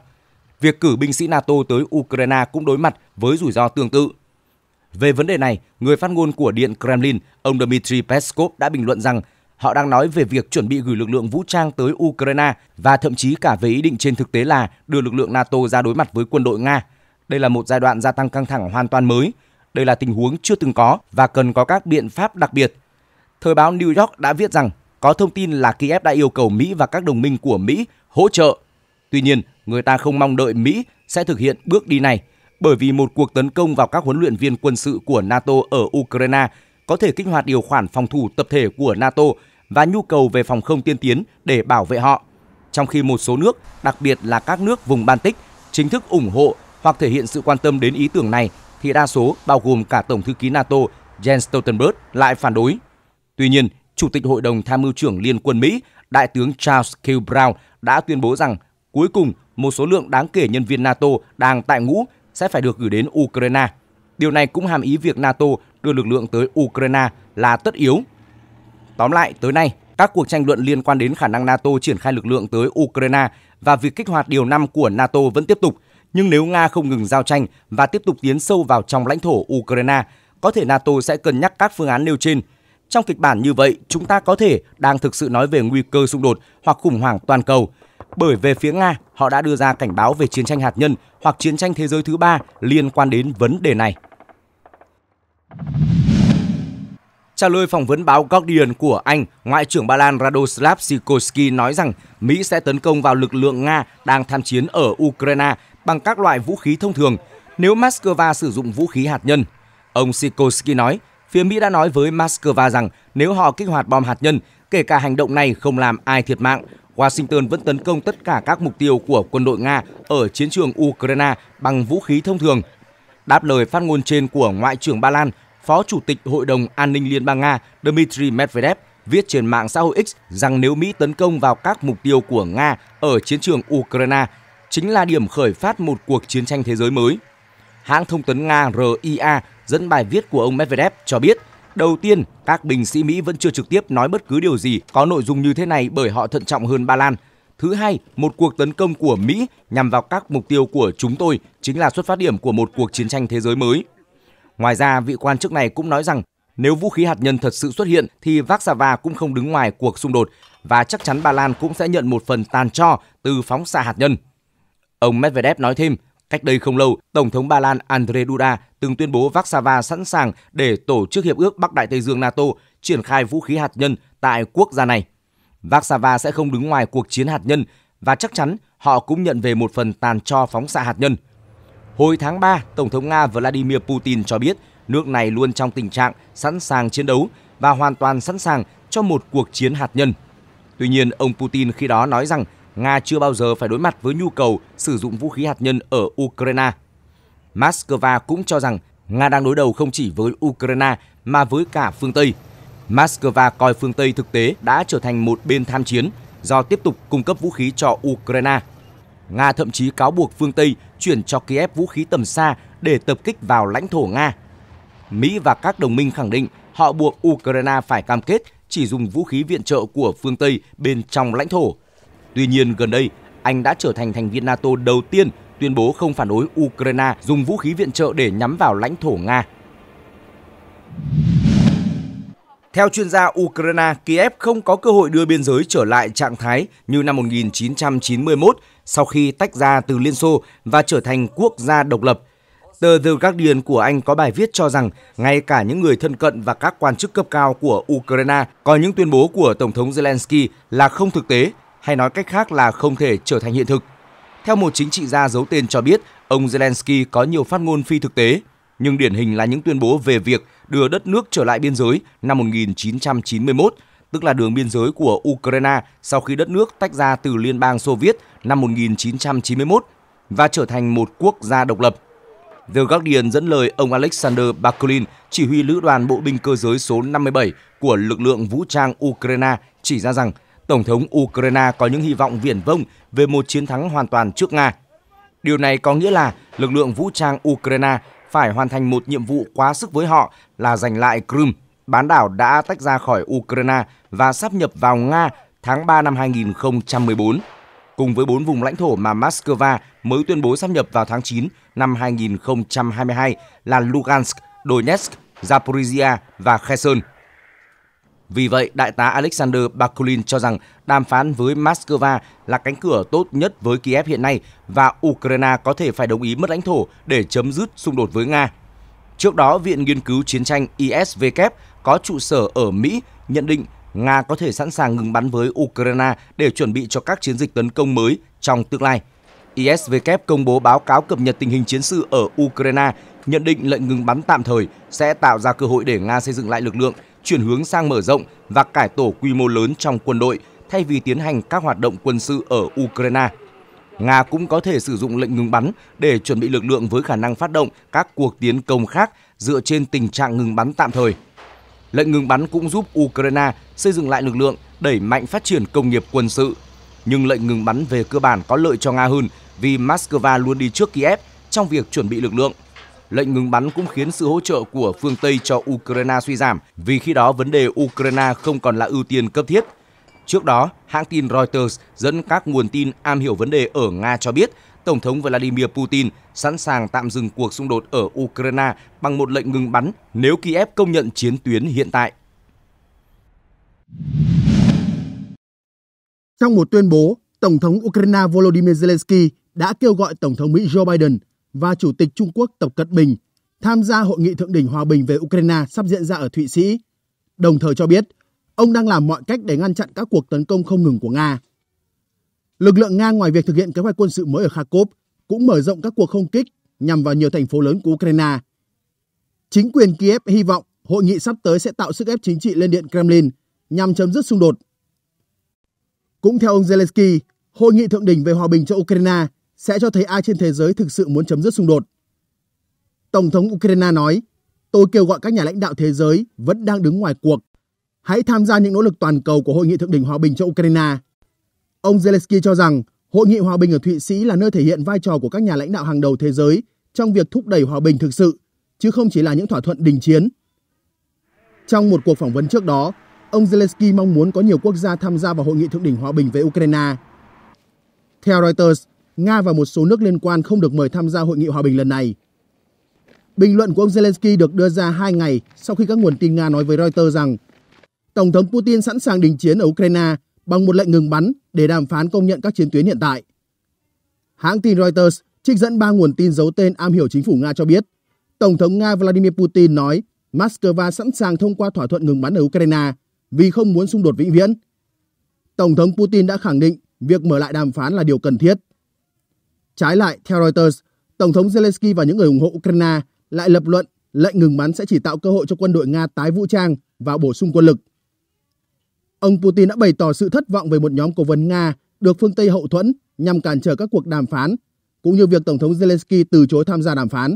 Việc cử binh sĩ NATO tới Ukraine cũng đối mặt với rủi ro tương tự. Về vấn đề này, người phát ngôn của Điện Kremlin, ông Dmitry Peskov đã bình luận rằng họ đang nói về việc chuẩn bị gửi lực lượng vũ trang tới Ukraine và thậm chí cả về ý định trên thực tế là đưa lực lượng NATO ra đối mặt với quân đội Nga. Đây là một giai đoạn gia tăng căng thẳng hoàn toàn mới. Đây là tình huống chưa từng có và cần có các biện pháp đặc biệt. Thời báo New York đã viết rằng có thông tin là Kiev đã yêu cầu Mỹ và các đồng minh của Mỹ hỗ trợ. Tuy nhiên, người ta không mong đợi Mỹ sẽ thực hiện bước đi này – bởi vì một cuộc tấn công vào các huấn luyện viên quân sự của NATO ở Ukraine có thể kích hoạt điều khoản phòng thủ tập thể của NATO và nhu cầu về phòng không tiên tiến để bảo vệ họ. Trong khi một số nước, đặc biệt là các nước vùng Baltic, chính thức ủng hộ hoặc thể hiện sự quan tâm đến ý tưởng này thì đa số bao gồm cả Tổng thư ký NATO Jens Stoltenberg lại phản đối. Tuy nhiên, Chủ tịch Hội đồng Tham mưu trưởng Liên quân Mỹ, Đại tướng Charles Q. Brown đã tuyên bố rằng cuối cùng một số lượng đáng kể nhân viên NATO đang tại ngũ sẽ phải được gửi đến Ukraine. Điều này cũng hàm ý việc NATO đưa lực lượng tới Ukraine là tất yếu. Tóm lại, tới nay, các cuộc tranh luận liên quan đến khả năng NATO triển khai lực lượng tới Ukraine và việc kích hoạt điều 5 của NATO vẫn tiếp tục, nhưng nếu Nga không ngừng giao tranh và tiếp tục tiến sâu vào trong lãnh thổ Ukraine, có thể NATO sẽ cân nhắc các phương án nêu trên. Trong kịch bản như vậy, chúng ta có thể đang thực sự nói về nguy cơ xung đột hoặc khủng hoảng toàn cầu, bởi về phía Nga, họ đã đưa ra cảnh báo về chiến tranh hạt nhân hoặc chiến tranh thế giới thứ ba liên quan đến vấn đề này. Trả lời phỏng vấn báo Guardian của Anh, Ngoại trưởng Ba Lan Radoslav Sikorski nói rằng Mỹ sẽ tấn công vào lực lượng Nga đang tham chiến ở Ukraine bằng các loại vũ khí thông thường nếu Moscow sử dụng vũ khí hạt nhân. Ông Sikorski nói, phía Mỹ đã nói với Moscow rằng nếu họ kích hoạt bom hạt nhân, kể cả hành động này không làm ai thiệt mạng, Washington vẫn tấn công tất cả các mục tiêu của quân đội Nga ở chiến trường Ukraine bằng vũ khí thông thường. Đáp lời phát ngôn trên của Ngoại trưởng Ba Lan, Phó Chủ tịch Hội đồng An ninh Liên bang Nga Dmitry Medvedev viết trên mạng xã hội X rằng nếu Mỹ tấn công vào các mục tiêu của Nga ở chiến trường Ukraine, chính là điểm khởi phát một cuộc chiến tranh thế giới mới. Hãng thông tấn Nga RIA dẫn bài viết của ông Medvedev cho biết – Đầu tiên, các binh sĩ Mỹ vẫn chưa trực tiếp nói bất cứ điều gì có nội dung như thế này bởi họ thận trọng hơn Ba Lan. Thứ hai, một cuộc tấn công của Mỹ nhằm vào các mục tiêu của chúng tôi chính là xuất phát điểm của một cuộc chiến tranh thế giới mới. Ngoài ra, vị quan chức này cũng nói rằng nếu vũ khí hạt nhân thật sự xuất hiện thì Warsaw cũng không đứng ngoài cuộc xung đột và chắc chắn Ba Lan cũng sẽ nhận một phần tàn cho từ phóng xạ hạt nhân. Ông Medvedev nói thêm, cách đây không lâu, Tổng thống Ba Lan Andrzej Duda từng tuyên bố Warsaw sẵn sàng để tổ chức hiệp ước Bắc Đại Tây Dương NATO triển khai vũ khí hạt nhân tại quốc gia này. Warsaw sẽ không đứng ngoài cuộc chiến hạt nhân và chắc chắn họ cũng nhận về một phần tàn cho phóng xạ hạt nhân. Hồi tháng 3, Tổng thống Nga Vladimir Putin cho biết nước này luôn trong tình trạng sẵn sàng chiến đấu và hoàn toàn sẵn sàng cho một cuộc chiến hạt nhân. Tuy nhiên, ông Putin khi đó nói rằng Nga chưa bao giờ phải đối mặt với nhu cầu sử dụng vũ khí hạt nhân ở Ukraine. Moscow cũng cho rằng Nga đang đối đầu không chỉ với Ukraine mà với cả phương Tây. Moscow coi phương Tây thực tế đã trở thành một bên tham chiến do tiếp tục cung cấp vũ khí cho Ukraine. Nga thậm chí cáo buộc phương Tây chuyển cho Kiev vũ khí tầm xa để tập kích vào lãnh thổ Nga. Mỹ và các đồng minh khẳng định họ buộc Ukraine phải cam kết chỉ dùng vũ khí viện trợ của phương Tây bên trong lãnh thổ. Tuy nhiên, gần đây, Anh đã trở thành thành viên NATO đầu tiên tuyên bố không phản đối Ukraine dùng vũ khí viện trợ để nhắm vào lãnh thổ Nga. Theo chuyên gia Ukraine, Kiev không có cơ hội đưa biên giới trở lại trạng thái như năm 1991 sau khi tách ra từ Liên Xô và trở thành quốc gia độc lập. Tờ The Guardian của Anh có bài viết cho rằng ngay cả những người thân cận và các quan chức cấp cao của Ukraine coi những tuyên bố của Tổng thống Zelensky là không thực tế hay nói cách khác là không thể trở thành hiện thực. Theo một chính trị gia giấu tên cho biết, ông Zelensky có nhiều phát ngôn phi thực tế, nhưng điển hình là những tuyên bố về việc đưa đất nước trở lại biên giới năm 1991, tức là đường biên giới của Ukraine sau khi đất nước tách ra từ Liên bang Xô Viết năm 1991 và trở thành một quốc gia độc lập. The Guardian dẫn lời ông Alexander Bakulin, chỉ huy lữ đoàn bộ binh cơ giới số 57 của lực lượng vũ trang Ukraine chỉ ra rằng Tổng thống Ukraine có những hy vọng viển vông về một chiến thắng hoàn toàn trước Nga. Điều này có nghĩa là lực lượng vũ trang Ukraine phải hoàn thành một nhiệm vụ quá sức với họ là giành lại Crimea, bán đảo đã tách ra khỏi Ukraine và sắp nhập vào Nga tháng 3 năm 2014, cùng với bốn vùng lãnh thổ mà Moscow mới tuyên bố sắp nhập vào tháng 9 năm 2022 là Lugansk, Donetsk, Zaporizhia và Kherson. Vì vậy, đại tá Alexander Bakulin cho rằng đàm phán với Moscow là cánh cửa tốt nhất với Kiev hiện nay và Ukraine có thể phải đồng ý mất lãnh thổ để chấm dứt xung đột với Nga. Trước đó, Viện Nghiên cứu Chiến tranh ISW có trụ sở ở Mỹ nhận định Nga có thể sẵn sàng ngừng bắn với Ukraine để chuẩn bị cho các chiến dịch tấn công mới trong tương lai. ISW công bố báo cáo cập nhật tình hình chiến sự ở Ukraine, nhận định lệnh ngừng bắn tạm thời sẽ tạo ra cơ hội để Nga xây dựng lại lực lượng chuyển hướng sang mở rộng và cải tổ quy mô lớn trong quân đội thay vì tiến hành các hoạt động quân sự ở Ukraine. Nga cũng có thể sử dụng lệnh ngừng bắn để chuẩn bị lực lượng với khả năng phát động các cuộc tiến công khác dựa trên tình trạng ngừng bắn tạm thời. Lệnh ngừng bắn cũng giúp Ukraine xây dựng lại lực lượng, đẩy mạnh phát triển công nghiệp quân sự. Nhưng lệnh ngừng bắn về cơ bản có lợi cho Nga hơn vì Moscow luôn đi trước Kiev trong việc chuẩn bị lực lượng lệnh ngừng bắn cũng khiến sự hỗ trợ của phương Tây cho Ukraine suy giảm vì khi đó vấn đề Ukraine không còn là ưu tiên cấp thiết. Trước đó, hãng tin Reuters dẫn các nguồn tin am hiểu vấn đề ở Nga cho biết Tổng thống Vladimir Putin sẵn sàng tạm dừng cuộc xung đột ở Ukraine bằng một lệnh ngừng bắn nếu Kiev công nhận chiến tuyến hiện tại. Trong một tuyên bố, Tổng thống Ukraine Volodymyr Zelensky đã kêu gọi Tổng thống Mỹ Joe Biden và Chủ tịch Trung Quốc Tập Cận Bình tham gia hội nghị thượng đỉnh hòa bình về Ukraine sắp diễn ra ở Thụy Sĩ, đồng thời cho biết ông đang làm mọi cách để ngăn chặn các cuộc tấn công không ngừng của Nga. Lực lượng Nga ngoài việc thực hiện kế hoạch quân sự mới ở Kharkov cũng mở rộng các cuộc không kích nhằm vào nhiều thành phố lớn của Ukraine. Chính quyền Kiev hy vọng hội nghị sắp tới sẽ tạo sức ép chính trị lên Điện Kremlin nhằm chấm dứt xung đột. Cũng theo ông Zelensky, hội nghị thượng đỉnh về hòa bình cho Ukraine sẽ cho thấy ai trên thế giới thực sự muốn chấm dứt xung đột. Tổng thống Ukraine nói, tôi kêu gọi các nhà lãnh đạo thế giới vẫn đang đứng ngoài cuộc. Hãy tham gia những nỗ lực toàn cầu của Hội nghị Thượng đỉnh Hòa bình cho Ukraine. Ông Zelensky cho rằng Hội nghị Hòa bình ở Thụy Sĩ là nơi thể hiện vai trò của các nhà lãnh đạo hàng đầu thế giới trong việc thúc đẩy hòa bình thực sự, chứ không chỉ là những thỏa thuận đình chiến. Trong một cuộc phỏng vấn trước đó, ông Zelensky mong muốn có nhiều quốc gia tham gia vào Hội nghị Thượng đỉnh Hòa bình với Ukraine. Theo Reuters, Nga và một số nước liên quan không được mời tham gia hội nghị hòa bình lần này. Bình luận của ông Zelensky được đưa ra hai ngày sau khi các nguồn tin Nga nói với Reuters rằng Tổng thống Putin sẵn sàng đình chiến ở Ukraine bằng một lệnh ngừng bắn để đàm phán công nhận các chiến tuyến hiện tại. Hãng tin Reuters trích dẫn ba nguồn tin giấu tên am hiểu chính phủ Nga cho biết, Tổng thống Nga Vladimir Putin nói Moscow sẵn sàng thông qua thỏa thuận ngừng bắn ở Ukraine vì không muốn xung đột vĩnh viễn. Tổng thống Putin đã khẳng định việc mở lại đàm phán là điều cần thiết. Trái lại, theo Reuters, Tổng thống Zelensky và những người ủng hộ Ukraine lại lập luận lệnh ngừng bắn sẽ chỉ tạo cơ hội cho quân đội Nga tái vũ trang và bổ sung quân lực. Ông Putin đã bày tỏ sự thất vọng về một nhóm cố vấn Nga được phương Tây hậu thuẫn nhằm cản trở các cuộc đàm phán, cũng như việc Tổng thống Zelensky từ chối tham gia đàm phán.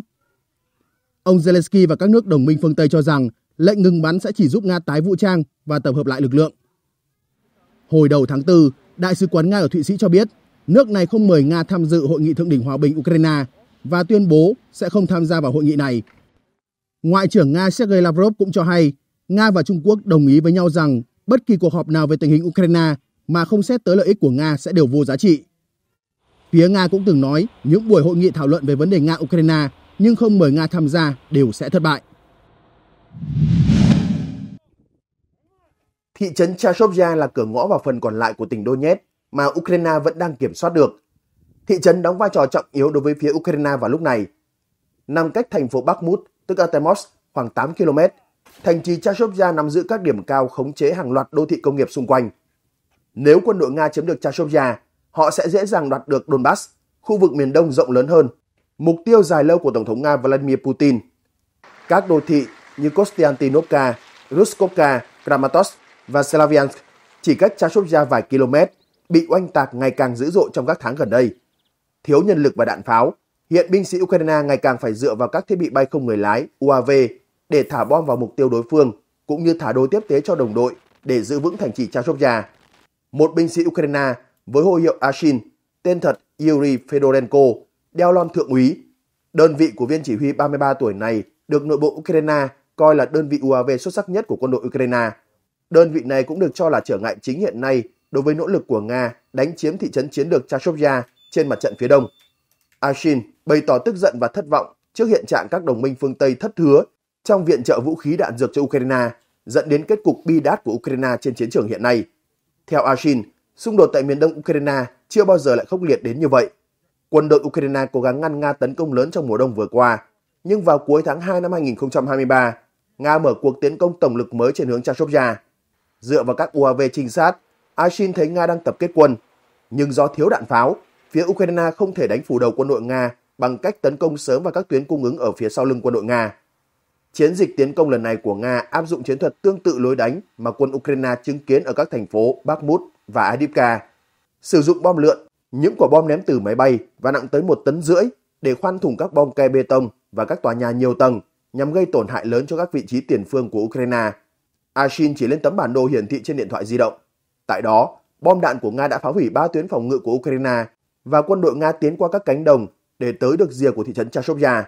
Ông Zelensky và các nước đồng minh phương Tây cho rằng lệnh ngừng bắn sẽ chỉ giúp Nga tái vũ trang và tập hợp lại lực lượng. Hồi đầu tháng 4, Đại sứ quán Nga ở Thụy Sĩ cho biết nước này không mời Nga tham dự hội nghị thượng đỉnh hòa bình Ukraine và tuyên bố sẽ không tham gia vào hội nghị này. Ngoại trưởng Nga Sergei Lavrov cũng cho hay Nga và Trung Quốc đồng ý với nhau rằng bất kỳ cuộc họp nào về tình hình Ukraine mà không xét tới lợi ích của Nga sẽ đều vô giá trị. Phía Nga cũng từng nói những buổi hội nghị thảo luận về vấn đề Nga-Ukraine nhưng không mời Nga tham gia đều sẽ thất bại. Thị trấn chashovia là cửa ngõ vào phần còn lại của tỉnh Donetsk mà Ukraine vẫn đang kiểm soát được. Thị trấn đóng vai trò trọng yếu đối với phía Ukraine vào lúc này. Nằm cách thành phố Bakhmut, tức Artemovsk, khoảng 8 km, thành trì Chashovya nằm giữ các điểm cao khống chế hàng loạt đô thị công nghiệp xung quanh. Nếu quân đội Nga chiếm được Chashovya, họ sẽ dễ dàng đoạt được Donbass, khu vực miền đông rộng lớn hơn, mục tiêu dài lâu của Tổng thống Nga Vladimir Putin. Các đô thị như Kostiantinovka, Ruskovka, Kramatorsk và Slavyansk chỉ cách Chashovya vài km bị oanh tạc ngày càng dữ dội trong các tháng gần đây. Thiếu nhân lực và đạn pháo, hiện binh sĩ Ukraine ngày càng phải dựa vào các thiết bị bay không người lái UAV để thả bom vào mục tiêu đối phương, cũng như thả đồ tiếp tế cho đồng đội để giữ vững thành trì Chashovya. Một binh sĩ Ukraine với hô hiệu Ashin, tên thật Yuri Fedorenko, đeo lon thượng úy. Đơn vị của viên chỉ huy 33 tuổi này được nội bộ Ukraine coi là đơn vị UAV xuất sắc nhất của quân đội Ukraine. Đơn vị này cũng được cho là trở ngại chính hiện nay đối với nỗ lực của Nga đánh chiếm thị trấn chiến lược Chashovia trên mặt trận phía đông. Ashin bày tỏ tức giận và thất vọng trước hiện trạng các đồng minh phương Tây thất hứa trong viện trợ vũ khí đạn dược cho Ukraine, dẫn đến kết cục bi đát của Ukraine trên chiến trường hiện nay. Theo Ashin, xung đột tại miền đông Ukraine chưa bao giờ lại khốc liệt đến như vậy. Quân đội Ukraine cố gắng ngăn Nga tấn công lớn trong mùa đông vừa qua, nhưng vào cuối tháng 2 năm 2023, Nga mở cuộc tiến công tổng lực mới trên hướng Chashovia. Dựa vào các UAV trinh sát Ashin thấy Nga đang tập kết quân, nhưng do thiếu đạn pháo, phía Ukraine không thể đánh phủ đầu quân đội Nga bằng cách tấn công sớm vào các tuyến cung ứng ở phía sau lưng quân đội Nga. Chiến dịch tiến công lần này của Nga áp dụng chiến thuật tương tự lối đánh mà quân Ukraine chứng kiến ở các thành phố Bakhmut và Adivka, sử dụng bom lượn, những quả bom ném từ máy bay và nặng tới một tấn rưỡi để khoan thủng các bom ke bê tông và các tòa nhà nhiều tầng nhằm gây tổn hại lớn cho các vị trí tiền phương của Ukraine. Ashin chỉ lên tấm bản đồ hiển thị trên điện thoại di động. Tại đó, bom đạn của Nga đã phá hủy ba tuyến phòng ngự của Ukraine và quân đội Nga tiến qua các cánh đồng để tới được rìa của thị trấn Chashovya.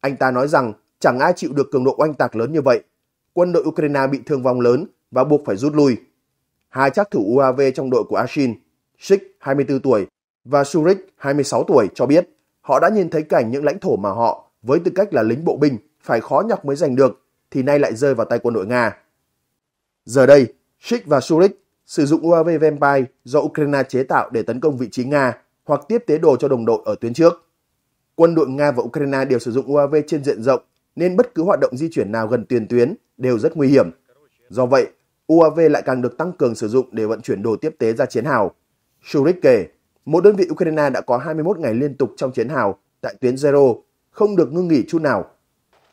Anh ta nói rằng chẳng ai chịu được cường độ oanh tạc lớn như vậy. Quân đội Ukraine bị thương vong lớn và buộc phải rút lui. Hai trác thủ UAV trong đội của Ashin, Shik, 24 tuổi, và Surik, 26 tuổi, cho biết họ đã nhìn thấy cảnh những lãnh thổ mà họ, với tư cách là lính bộ binh, phải khó nhọc mới giành được, thì nay lại rơi vào tay quân đội Nga. Giờ đây, Shik và Surik sử dụng UAV Vampire do Ukraine chế tạo để tấn công vị trí Nga hoặc tiếp tế đồ cho đồng đội ở tuyến trước. Quân đội Nga và Ukraine đều sử dụng UAV trên diện rộng nên bất cứ hoạt động di chuyển nào gần tiền tuyến đều rất nguy hiểm. Do vậy, UAV lại càng được tăng cường sử dụng để vận chuyển đồ tiếp tế ra chiến hào. Shurik kể, một đơn vị Ukraine đã có 21 ngày liên tục trong chiến hào tại tuyến Zero, không được ngưng nghỉ chút nào.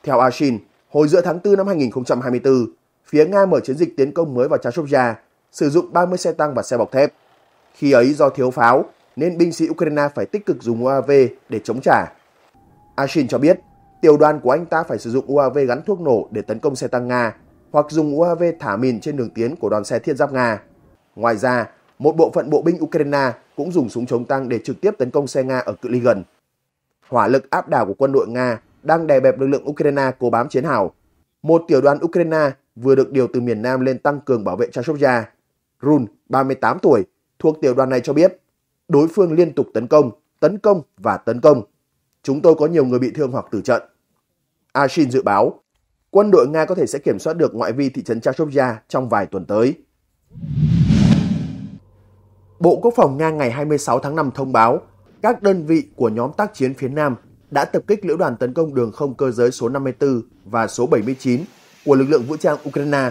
Theo Ashin, hồi giữa tháng 4 năm 2024, phía Nga mở chiến dịch tiến công mới vào Chashubja sử dụng 30 xe tăng và xe bọc thép. Khi ấy do thiếu pháo nên binh sĩ Ukraine phải tích cực dùng UAV để chống trả. Ashin cho biết, tiểu đoàn của anh ta phải sử dụng UAV gắn thuốc nổ để tấn công xe tăng Nga hoặc dùng UAV thả mìn trên đường tiến của đoàn xe thiết giáp Nga. Ngoài ra, một bộ phận bộ binh Ukraine cũng dùng súng chống tăng để trực tiếp tấn công xe Nga ở cự ly gần. Hỏa lực áp đảo của quân đội Nga đang đè bẹp lực lượng Ukraine cố bám chiến hào. Một tiểu đoàn Ukraine vừa được điều từ miền Nam lên tăng cường bảo vệ Chashovya Run, 38 tuổi, thuộc tiểu đoàn này cho biết, đối phương liên tục tấn công, tấn công và tấn công. Chúng tôi có nhiều người bị thương hoặc tử trận. Ashin dự báo, quân đội Nga có thể sẽ kiểm soát được ngoại vi thị trấn Chashovya trong vài tuần tới. Bộ Quốc phòng Nga ngày 26 tháng 5 thông báo, các đơn vị của nhóm tác chiến phía Nam đã tập kích lữ đoàn tấn công đường không cơ giới số 54 và số 79 của lực lượng vũ trang Ukraine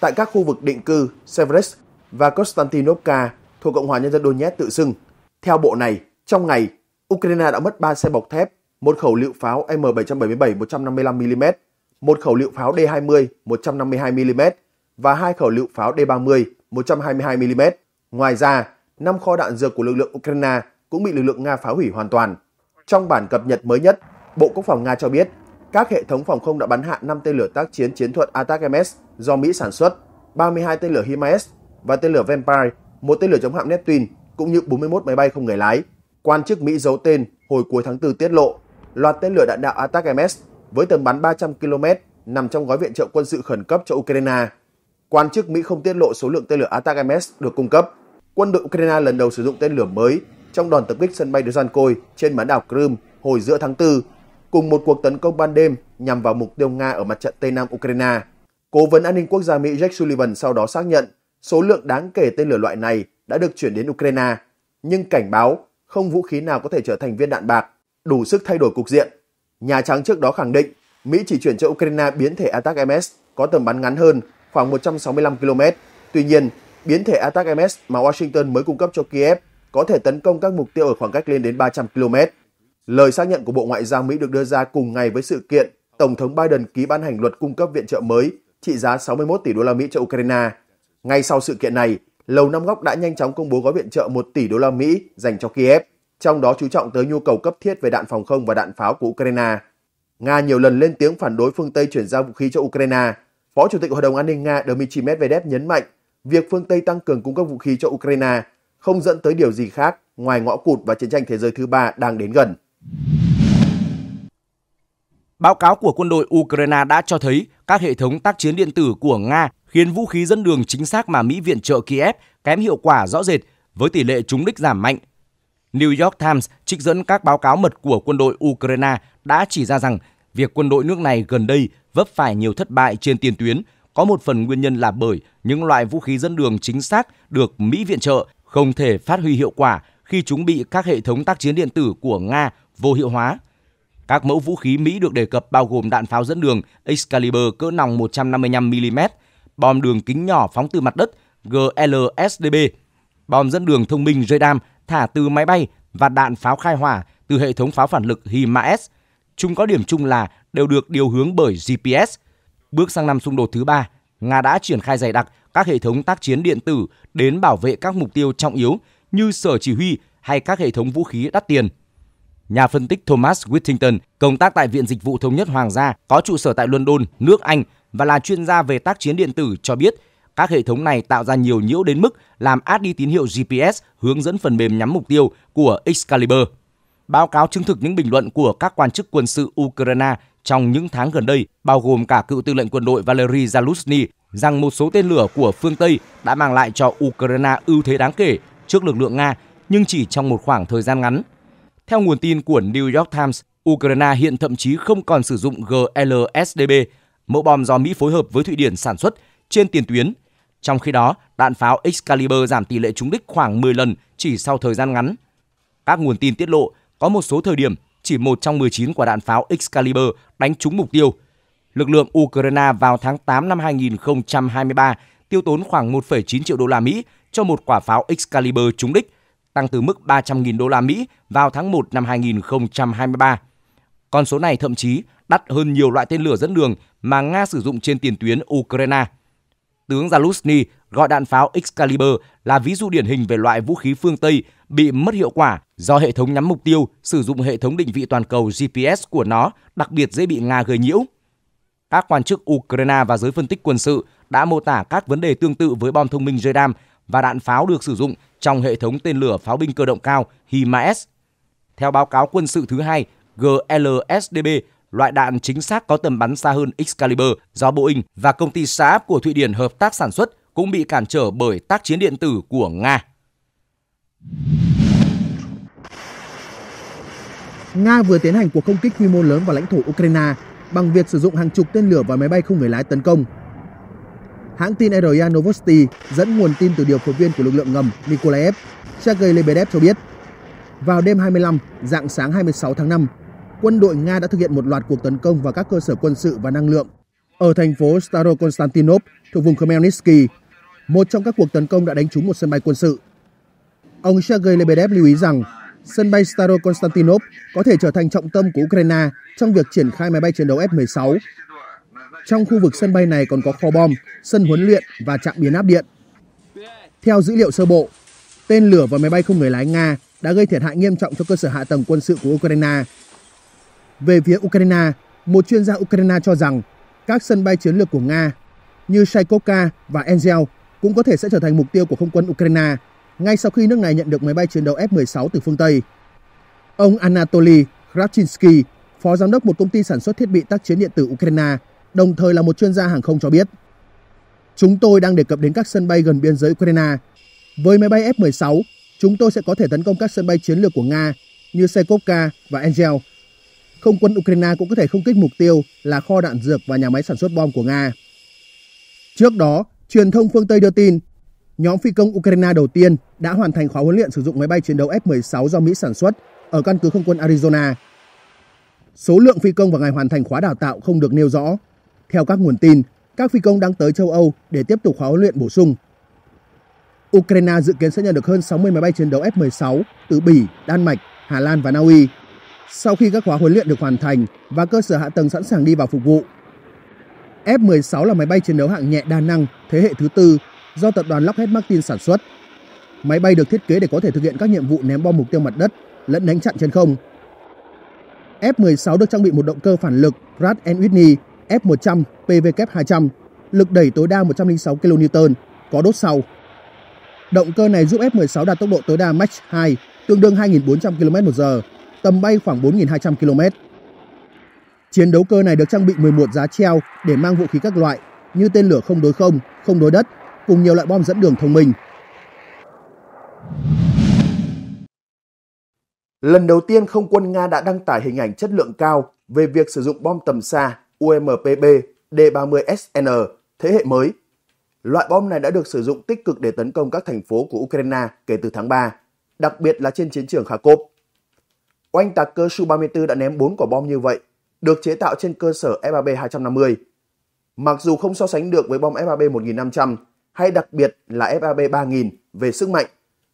tại các khu vực định cư Seversk và Konstantinovka thuộc Cộng hòa Nhân dân Donetsk tự xưng. Theo bộ này, trong ngày, Ukraine đã mất 3 xe bọc thép, một khẩu lựu pháo M777 155mm, một khẩu lựu pháo D20 152mm và hai khẩu lựu pháo D30 122mm. Ngoài ra, năm kho đạn dược của lực lượng Ukraine cũng bị lực lượng Nga phá hủy hoàn toàn. Trong bản cập nhật mới nhất, Bộ Quốc phòng Nga cho biết các hệ thống phòng không đã bắn hạ 5 tên lửa tác chiến chiến thuật Atak-MS do Mỹ sản xuất, 32 tên lửa HIMARS và tên lửa Vampire, một tên lửa chống hạm Neptune cũng như 41 máy bay không người lái. Quan chức Mỹ giấu tên hồi cuối tháng 4 tiết lộ loạt tên lửa đạn đạo Attack MS với tầm bắn 300 km nằm trong gói viện trợ quân sự khẩn cấp cho Ukraine. Quan chức Mỹ không tiết lộ số lượng tên lửa Attack MS được cung cấp. Quân đội Ukraine lần đầu sử dụng tên lửa mới trong đòn tập kích sân bay Duzhankoy trên bán đảo Crimea hồi giữa tháng 4, cùng một cuộc tấn công ban đêm nhằm vào mục tiêu Nga ở mặt trận Tây Nam Ukraine. Cố vấn an ninh quốc gia Mỹ Jake Sullivan sau đó xác nhận Số lượng đáng kể tên lửa loại này đã được chuyển đến Ukraine, nhưng cảnh báo không vũ khí nào có thể trở thành viên đạn bạc, đủ sức thay đổi cục diện. Nhà Trắng trước đó khẳng định Mỹ chỉ chuyển cho Ukraine biến thể ATAC-MS có tầm bắn ngắn hơn, khoảng 165 km. Tuy nhiên, biến thể ATAC-MS mà Washington mới cung cấp cho Kiev có thể tấn công các mục tiêu ở khoảng cách lên đến 300 km. Lời xác nhận của Bộ Ngoại giao Mỹ được đưa ra cùng ngày với sự kiện Tổng thống Biden ký ban hành luật cung cấp viện trợ mới trị giá 61 tỷ đô la Mỹ cho Ukraine ngay sau sự kiện này, Lầu Năm Góc đã nhanh chóng công bố gói viện trợ 1 tỷ đô la Mỹ dành cho Kiev, trong đó chú trọng tới nhu cầu cấp thiết về đạn phòng không và đạn pháo của Ukraine. Nga nhiều lần lên tiếng phản đối phương Tây chuyển giao vũ khí cho Ukraine. Phó Chủ tịch Hội đồng An ninh Nga Dmitry Medvedev nhấn mạnh việc phương Tây tăng cường cung cấp vũ khí cho Ukraine không dẫn tới điều gì khác ngoài ngõ cụt và chiến tranh thế giới thứ ba đang đến gần. Báo cáo của quân đội Ukraine đã cho thấy các hệ thống tác chiến điện tử của Nga khiến vũ khí dẫn đường chính xác mà Mỹ viện trợ Kiev kém hiệu quả rõ rệt với tỷ lệ trúng đích giảm mạnh. New York Times trích dẫn các báo cáo mật của quân đội Ukraine đã chỉ ra rằng việc quân đội nước này gần đây vấp phải nhiều thất bại trên tiền tuyến có một phần nguyên nhân là bởi những loại vũ khí dẫn đường chính xác được Mỹ viện trợ không thể phát huy hiệu quả khi chúng bị các hệ thống tác chiến điện tử của Nga vô hiệu hóa. Các mẫu vũ khí Mỹ được đề cập bao gồm đạn pháo dẫn đường Excalibur cỡ nòng 155mm, bom đường kính nhỏ phóng từ mặt đất GLSDB, bom dẫn đường thông minh JDAM thả từ máy bay và đạn pháo khai hỏa từ hệ thống pháo phản lực HIMARS. Chúng có điểm chung là đều được điều hướng bởi GPS. Bước sang năm xung đột thứ ba, Nga đã triển khai dày đặc các hệ thống tác chiến điện tử đến bảo vệ các mục tiêu trọng yếu như sở chỉ huy hay các hệ thống vũ khí đắt tiền. Nhà phân tích Thomas Whittington, công tác tại Viện Dịch vụ Thống nhất Hoàng gia, có trụ sở tại London, nước Anh, và là chuyên gia về tác chiến điện tử cho biết các hệ thống này tạo ra nhiều nhiễu đến mức làm át đi tín hiệu GPS hướng dẫn phần mềm nhắm mục tiêu của Excalibur. Báo cáo chứng thực những bình luận của các quan chức quân sự Ukraine trong những tháng gần đây, bao gồm cả cựu tư lệnh quân đội Valery Zaluzny, rằng một số tên lửa của phương Tây đã mang lại cho Ukraine ưu thế đáng kể trước lực lượng Nga, nhưng chỉ trong một khoảng thời gian ngắn. Theo nguồn tin của New York Times, Ukraine hiện thậm chí không còn sử dụng GLSDB, mẫu bom do Mỹ phối hợp với Thụy Điển sản xuất trên tiền tuyến. Trong khi đó, đạn pháo Excalibur giảm tỷ lệ trúng đích khoảng 10 lần chỉ sau thời gian ngắn. Các nguồn tin tiết lộ có một số thời điểm chỉ một trong 19 quả đạn pháo Excalibur đánh trúng mục tiêu. Lực lượng Ukraine vào tháng 8 năm 2023 tiêu tốn khoảng 1,9 triệu đô la Mỹ cho một quả pháo Excalibur trúng đích, tăng từ mức 300.000 đô la Mỹ vào tháng 1 năm 2023. Con số này thậm chí đắt hơn nhiều loại tên lửa dẫn đường mà Nga sử dụng trên tiền tuyến Ukraine. Tướng Zaluzny gọi đạn pháo Excalibur là ví dụ điển hình về loại vũ khí phương Tây bị mất hiệu quả do hệ thống nhắm mục tiêu sử dụng hệ thống định vị toàn cầu GPS của nó đặc biệt dễ bị Nga gây nhiễu. Các quan chức Ukraine và giới phân tích quân sự đã mô tả các vấn đề tương tự với bom thông minh JDAM và đạn pháo được sử dụng trong hệ thống tên lửa pháo binh cơ động cao HIMARS. Theo báo cáo quân sự thứ hai GLSDB, loại đạn chính xác có tầm bắn xa hơn Excalibur do Boeing và công ty Saab của Thụy Điển hợp tác sản xuất cũng bị cản trở bởi tác chiến điện tử của Nga. Nga vừa tiến hành cuộc không kích quy mô lớn vào lãnh thổ Ukraine bằng việc sử dụng hàng chục tên lửa và máy bay không người lái tấn công. Hãng tin RIA Novosti dẫn nguồn tin từ điều phối viên của lực lượng ngầm Nikolaev, Sergei Lebedev cho biết, vào đêm 25, dạng sáng 26 tháng 5, quân đội Nga đã thực hiện một loạt cuộc tấn công vào các cơ sở quân sự và năng lượng ở thành phố Starokonstantinov thuộc vùng Khmelnytsky. Một trong các cuộc tấn công đã đánh trúng một sân bay quân sự. Ông Sergei Lebedev lưu ý rằng sân bay Starokonstantinov có thể trở thành trọng tâm của Ukraine trong việc triển khai máy bay chiến đấu F-16. Trong khu vực sân bay này còn có kho bom, sân huấn luyện và trạm biến áp điện. Theo dữ liệu sơ bộ, tên lửa và máy bay không người lái Nga đã gây thiệt hại nghiêm trọng cho cơ sở hạ tầng quân sự của Ukraine về phía Ukraine, một chuyên gia Ukraine cho rằng các sân bay chiến lược của Nga như Shaikovka và Engel cũng có thể sẽ trở thành mục tiêu của không quân Ukraine ngay sau khi nước này nhận được máy bay chiến đấu F-16 từ phương Tây. Ông Anatoly Kravchinsky, phó giám đốc một công ty sản xuất thiết bị tác chiến điện tử Ukraine, đồng thời là một chuyên gia hàng không cho biết. Chúng tôi đang đề cập đến các sân bay gần biên giới Ukraine. Với máy bay F-16, chúng tôi sẽ có thể tấn công các sân bay chiến lược của Nga như Sekovka và Angel không quân Ukraine cũng có thể không kích mục tiêu là kho đạn dược và nhà máy sản xuất bom của Nga. Trước đó, truyền thông phương Tây đưa tin, nhóm phi công Ukraine đầu tiên đã hoàn thành khóa huấn luyện sử dụng máy bay chiến đấu F-16 do Mỹ sản xuất ở căn cứ không quân Arizona. Số lượng phi công vào ngày hoàn thành khóa đào tạo không được nêu rõ. Theo các nguồn tin, các phi công đang tới châu Âu để tiếp tục khóa huấn luyện bổ sung. Ukraine dự kiến sẽ nhận được hơn 60 máy bay chiến đấu F-16 từ Bỉ, Đan Mạch, Hà Lan và Na Uy sau khi các khóa huấn luyện được hoàn thành và cơ sở hạ tầng sẵn sàng đi vào phục vụ. F-16 là máy bay chiến đấu hạng nhẹ đa năng thế hệ thứ tư do tập đoàn Lockheed Martin sản xuất. Máy bay được thiết kế để có thể thực hiện các nhiệm vụ ném bom mục tiêu mặt đất lẫn đánh chặn trên không. F-16 được trang bị một động cơ phản lực Pratt Whitney F-100 PVK-200, lực đẩy tối đa 106 kN, có đốt sau. Động cơ này giúp F-16 đạt tốc độ tối đa Mach 2, tương đương 2.400 km một giờ tầm bay khoảng 4.200 km. Chiến đấu cơ này được trang bị 11 giá treo để mang vũ khí các loại như tên lửa không đối không, không đối đất cùng nhiều loại bom dẫn đường thông minh. Lần đầu tiên không quân Nga đã đăng tải hình ảnh chất lượng cao về việc sử dụng bom tầm xa UMPB D-30SN thế hệ mới. Loại bom này đã được sử dụng tích cực để tấn công các thành phố của Ukraine kể từ tháng 3, đặc biệt là trên chiến trường Kharkov. Oanh tạc cơ Su-34 đã ném 4 quả bom như vậy, được chế tạo trên cơ sở FAB-250. Mặc dù không so sánh được với bom FAB-1500 hay đặc biệt là FAB-3000 về sức mạnh,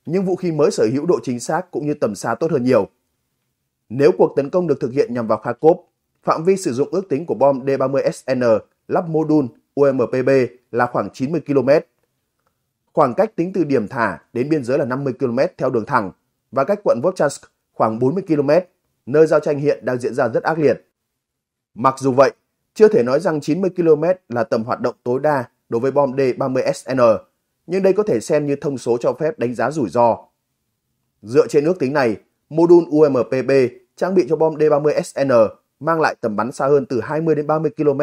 nhưng vũ khí mới sở hữu độ chính xác cũng như tầm xa tốt hơn nhiều. Nếu cuộc tấn công được thực hiện nhằm vào Kharkov, phạm vi sử dụng ước tính của bom D-30SN lắp mô đun UMPB là khoảng 90 km. Khoảng cách tính từ điểm thả đến biên giới là 50 km theo đường thẳng và cách quận Vovchansk khoảng 40 km, nơi giao tranh hiện đang diễn ra rất ác liệt. Mặc dù vậy, chưa thể nói rằng 90 km là tầm hoạt động tối đa đối với bom D-30SN, nhưng đây có thể xem như thông số cho phép đánh giá rủi ro. Dựa trên ước tính này, mô đun UMPB trang bị cho bom D-30SN mang lại tầm bắn xa hơn từ 20 đến 30 km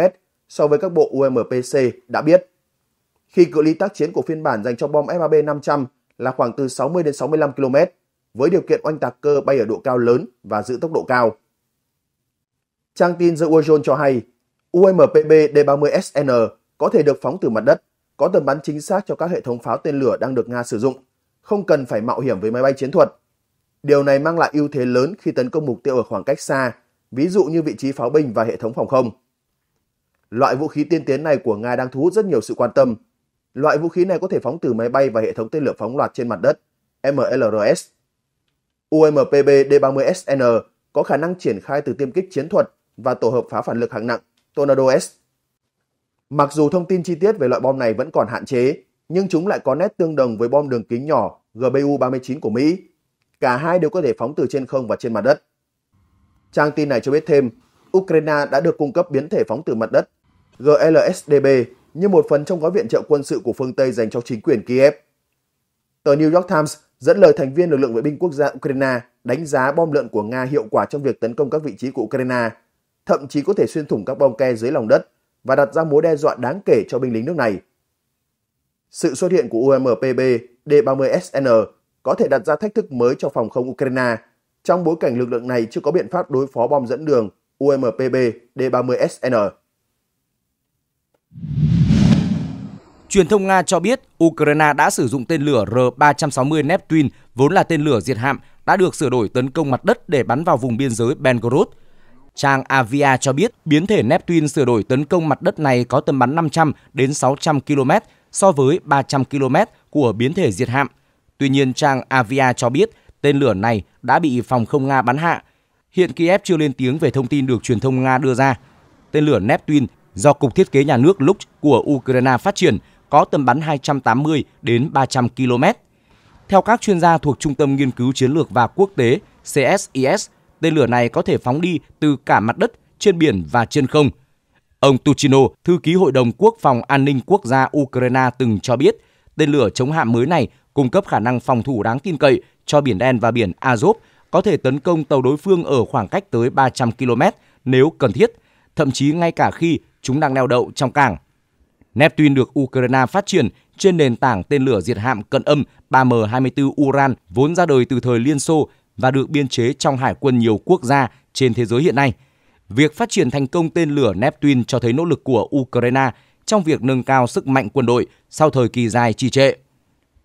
so với các bộ UMPC đã biết. Khi cự ly tác chiến của phiên bản dành cho bom FAB 500 là khoảng từ 60 đến 65 km, với điều kiện oanh tạc cơ bay ở độ cao lớn và giữ tốc độ cao. Trang tin The World cho hay, UMPB D-30SN có thể được phóng từ mặt đất, có tầm bắn chính xác cho các hệ thống pháo tên lửa đang được Nga sử dụng, không cần phải mạo hiểm với máy bay chiến thuật. Điều này mang lại ưu thế lớn khi tấn công mục tiêu ở khoảng cách xa, ví dụ như vị trí pháo binh và hệ thống phòng không. Loại vũ khí tiên tiến này của Nga đang thu hút rất nhiều sự quan tâm. Loại vũ khí này có thể phóng từ máy bay và hệ thống tên lửa phóng loạt trên mặt đất, MLRS, UMPB D-30SN có khả năng triển khai từ tiêm kích chiến thuật và tổ hợp phá phản lực hạng nặng Tornado S. Mặc dù thông tin chi tiết về loại bom này vẫn còn hạn chế, nhưng chúng lại có nét tương đồng với bom đường kính nhỏ GBU-39 của Mỹ. Cả hai đều có thể phóng từ trên không và trên mặt đất. Trang tin này cho biết thêm, Ukraine đã được cung cấp biến thể phóng từ mặt đất GLSDB như một phần trong gói viện trợ quân sự của phương Tây dành cho chính quyền Kiev. Tờ New York Times dẫn lời thành viên lực lượng vệ binh quốc gia Ukraine đánh giá bom lượn của Nga hiệu quả trong việc tấn công các vị trí của Ukraine, thậm chí có thể xuyên thủng các bom ke dưới lòng đất và đặt ra mối đe dọa đáng kể cho binh lính nước này. Sự xuất hiện của UMPB D-30SN có thể đặt ra thách thức mới cho phòng không Ukraine trong bối cảnh lực lượng này chưa có biện pháp đối phó bom dẫn đường UMPB D-30SN. Truyền thông Nga cho biết Ukraine đã sử dụng tên lửa R-360 Neptune, vốn là tên lửa diệt hạm, đã được sửa đổi tấn công mặt đất để bắn vào vùng biên giới Belgorod. Trang Avia cho biết biến thể Neptune sửa đổi tấn công mặt đất này có tầm bắn 500 đến 600 km so với 300 km của biến thể diệt hạm. Tuy nhiên, trang Avia cho biết tên lửa này đã bị phòng không Nga bắn hạ. Hiện Kiev chưa lên tiếng về thông tin được truyền thông Nga đưa ra. Tên lửa Neptune do Cục Thiết kế Nhà nước Lux của Ukraine phát triển có tầm bắn 280 đến 300 km. Theo các chuyên gia thuộc Trung tâm Nghiên cứu Chiến lược và Quốc tế CSIS, tên lửa này có thể phóng đi từ cả mặt đất, trên biển và trên không. Ông Tuchino, thư ký Hội đồng Quốc phòng An ninh Quốc gia Ukraine từng cho biết, tên lửa chống hạm mới này cung cấp khả năng phòng thủ đáng tin cậy cho Biển Đen và Biển Azov, có thể tấn công tàu đối phương ở khoảng cách tới 300 km nếu cần thiết, thậm chí ngay cả khi chúng đang neo đậu trong cảng. Neptune được Ukraine phát triển trên nền tảng tên lửa diệt hạm cận âm 3M24 Uran vốn ra đời từ thời Liên Xô và được biên chế trong hải quân nhiều quốc gia trên thế giới hiện nay. Việc phát triển thành công tên lửa Neptune cho thấy nỗ lực của Ukraine trong việc nâng cao sức mạnh quân đội sau thời kỳ dài trì trệ.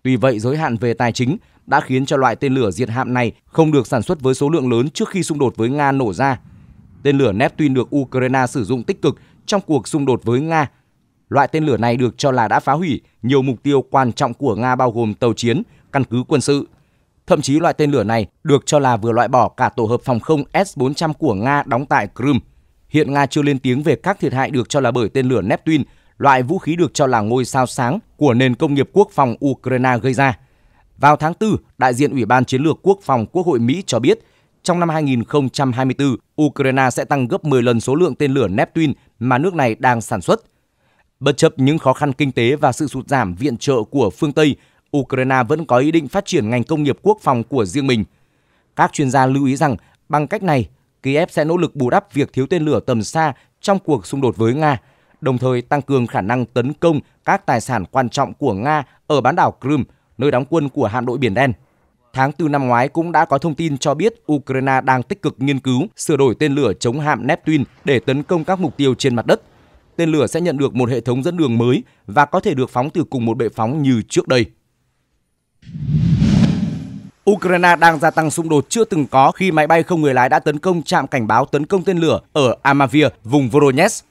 Tuy vậy, giới hạn về tài chính đã khiến cho loại tên lửa diệt hạm này không được sản xuất với số lượng lớn trước khi xung đột với Nga nổ ra. Tên lửa Neptune được Ukraine sử dụng tích cực trong cuộc xung đột với Nga Loại tên lửa này được cho là đã phá hủy nhiều mục tiêu quan trọng của Nga bao gồm tàu chiến, căn cứ quân sự. Thậm chí loại tên lửa này được cho là vừa loại bỏ cả tổ hợp phòng không S-400 của Nga đóng tại Crimea. Hiện Nga chưa lên tiếng về các thiệt hại được cho là bởi tên lửa Neptune, loại vũ khí được cho là ngôi sao sáng của nền công nghiệp quốc phòng Ukraine gây ra. Vào tháng 4, đại diện Ủy ban Chiến lược Quốc phòng Quốc hội Mỹ cho biết, trong năm 2024, Ukraine sẽ tăng gấp 10 lần số lượng tên lửa Neptune mà nước này đang sản xuất – Bất chấp những khó khăn kinh tế và sự sụt giảm viện trợ của phương Tây, Ukraine vẫn có ý định phát triển ngành công nghiệp quốc phòng của riêng mình. Các chuyên gia lưu ý rằng bằng cách này, Kiev sẽ nỗ lực bù đắp việc thiếu tên lửa tầm xa trong cuộc xung đột với Nga, đồng thời tăng cường khả năng tấn công các tài sản quan trọng của Nga ở bán đảo Crimea, nơi đóng quân của hạm đội Biển Đen. Tháng 4 năm ngoái cũng đã có thông tin cho biết Ukraine đang tích cực nghiên cứu sửa đổi tên lửa chống hạm Neptune để tấn công các mục tiêu trên mặt đất – tên lửa sẽ nhận được một hệ thống dẫn đường mới và có thể được phóng từ cùng một bệ phóng như trước đây. Ukraine đang gia tăng xung đột chưa từng có khi máy bay không người lái đã tấn công trạm cảnh báo tấn công tên lửa ở Amavir, vùng Voronezh.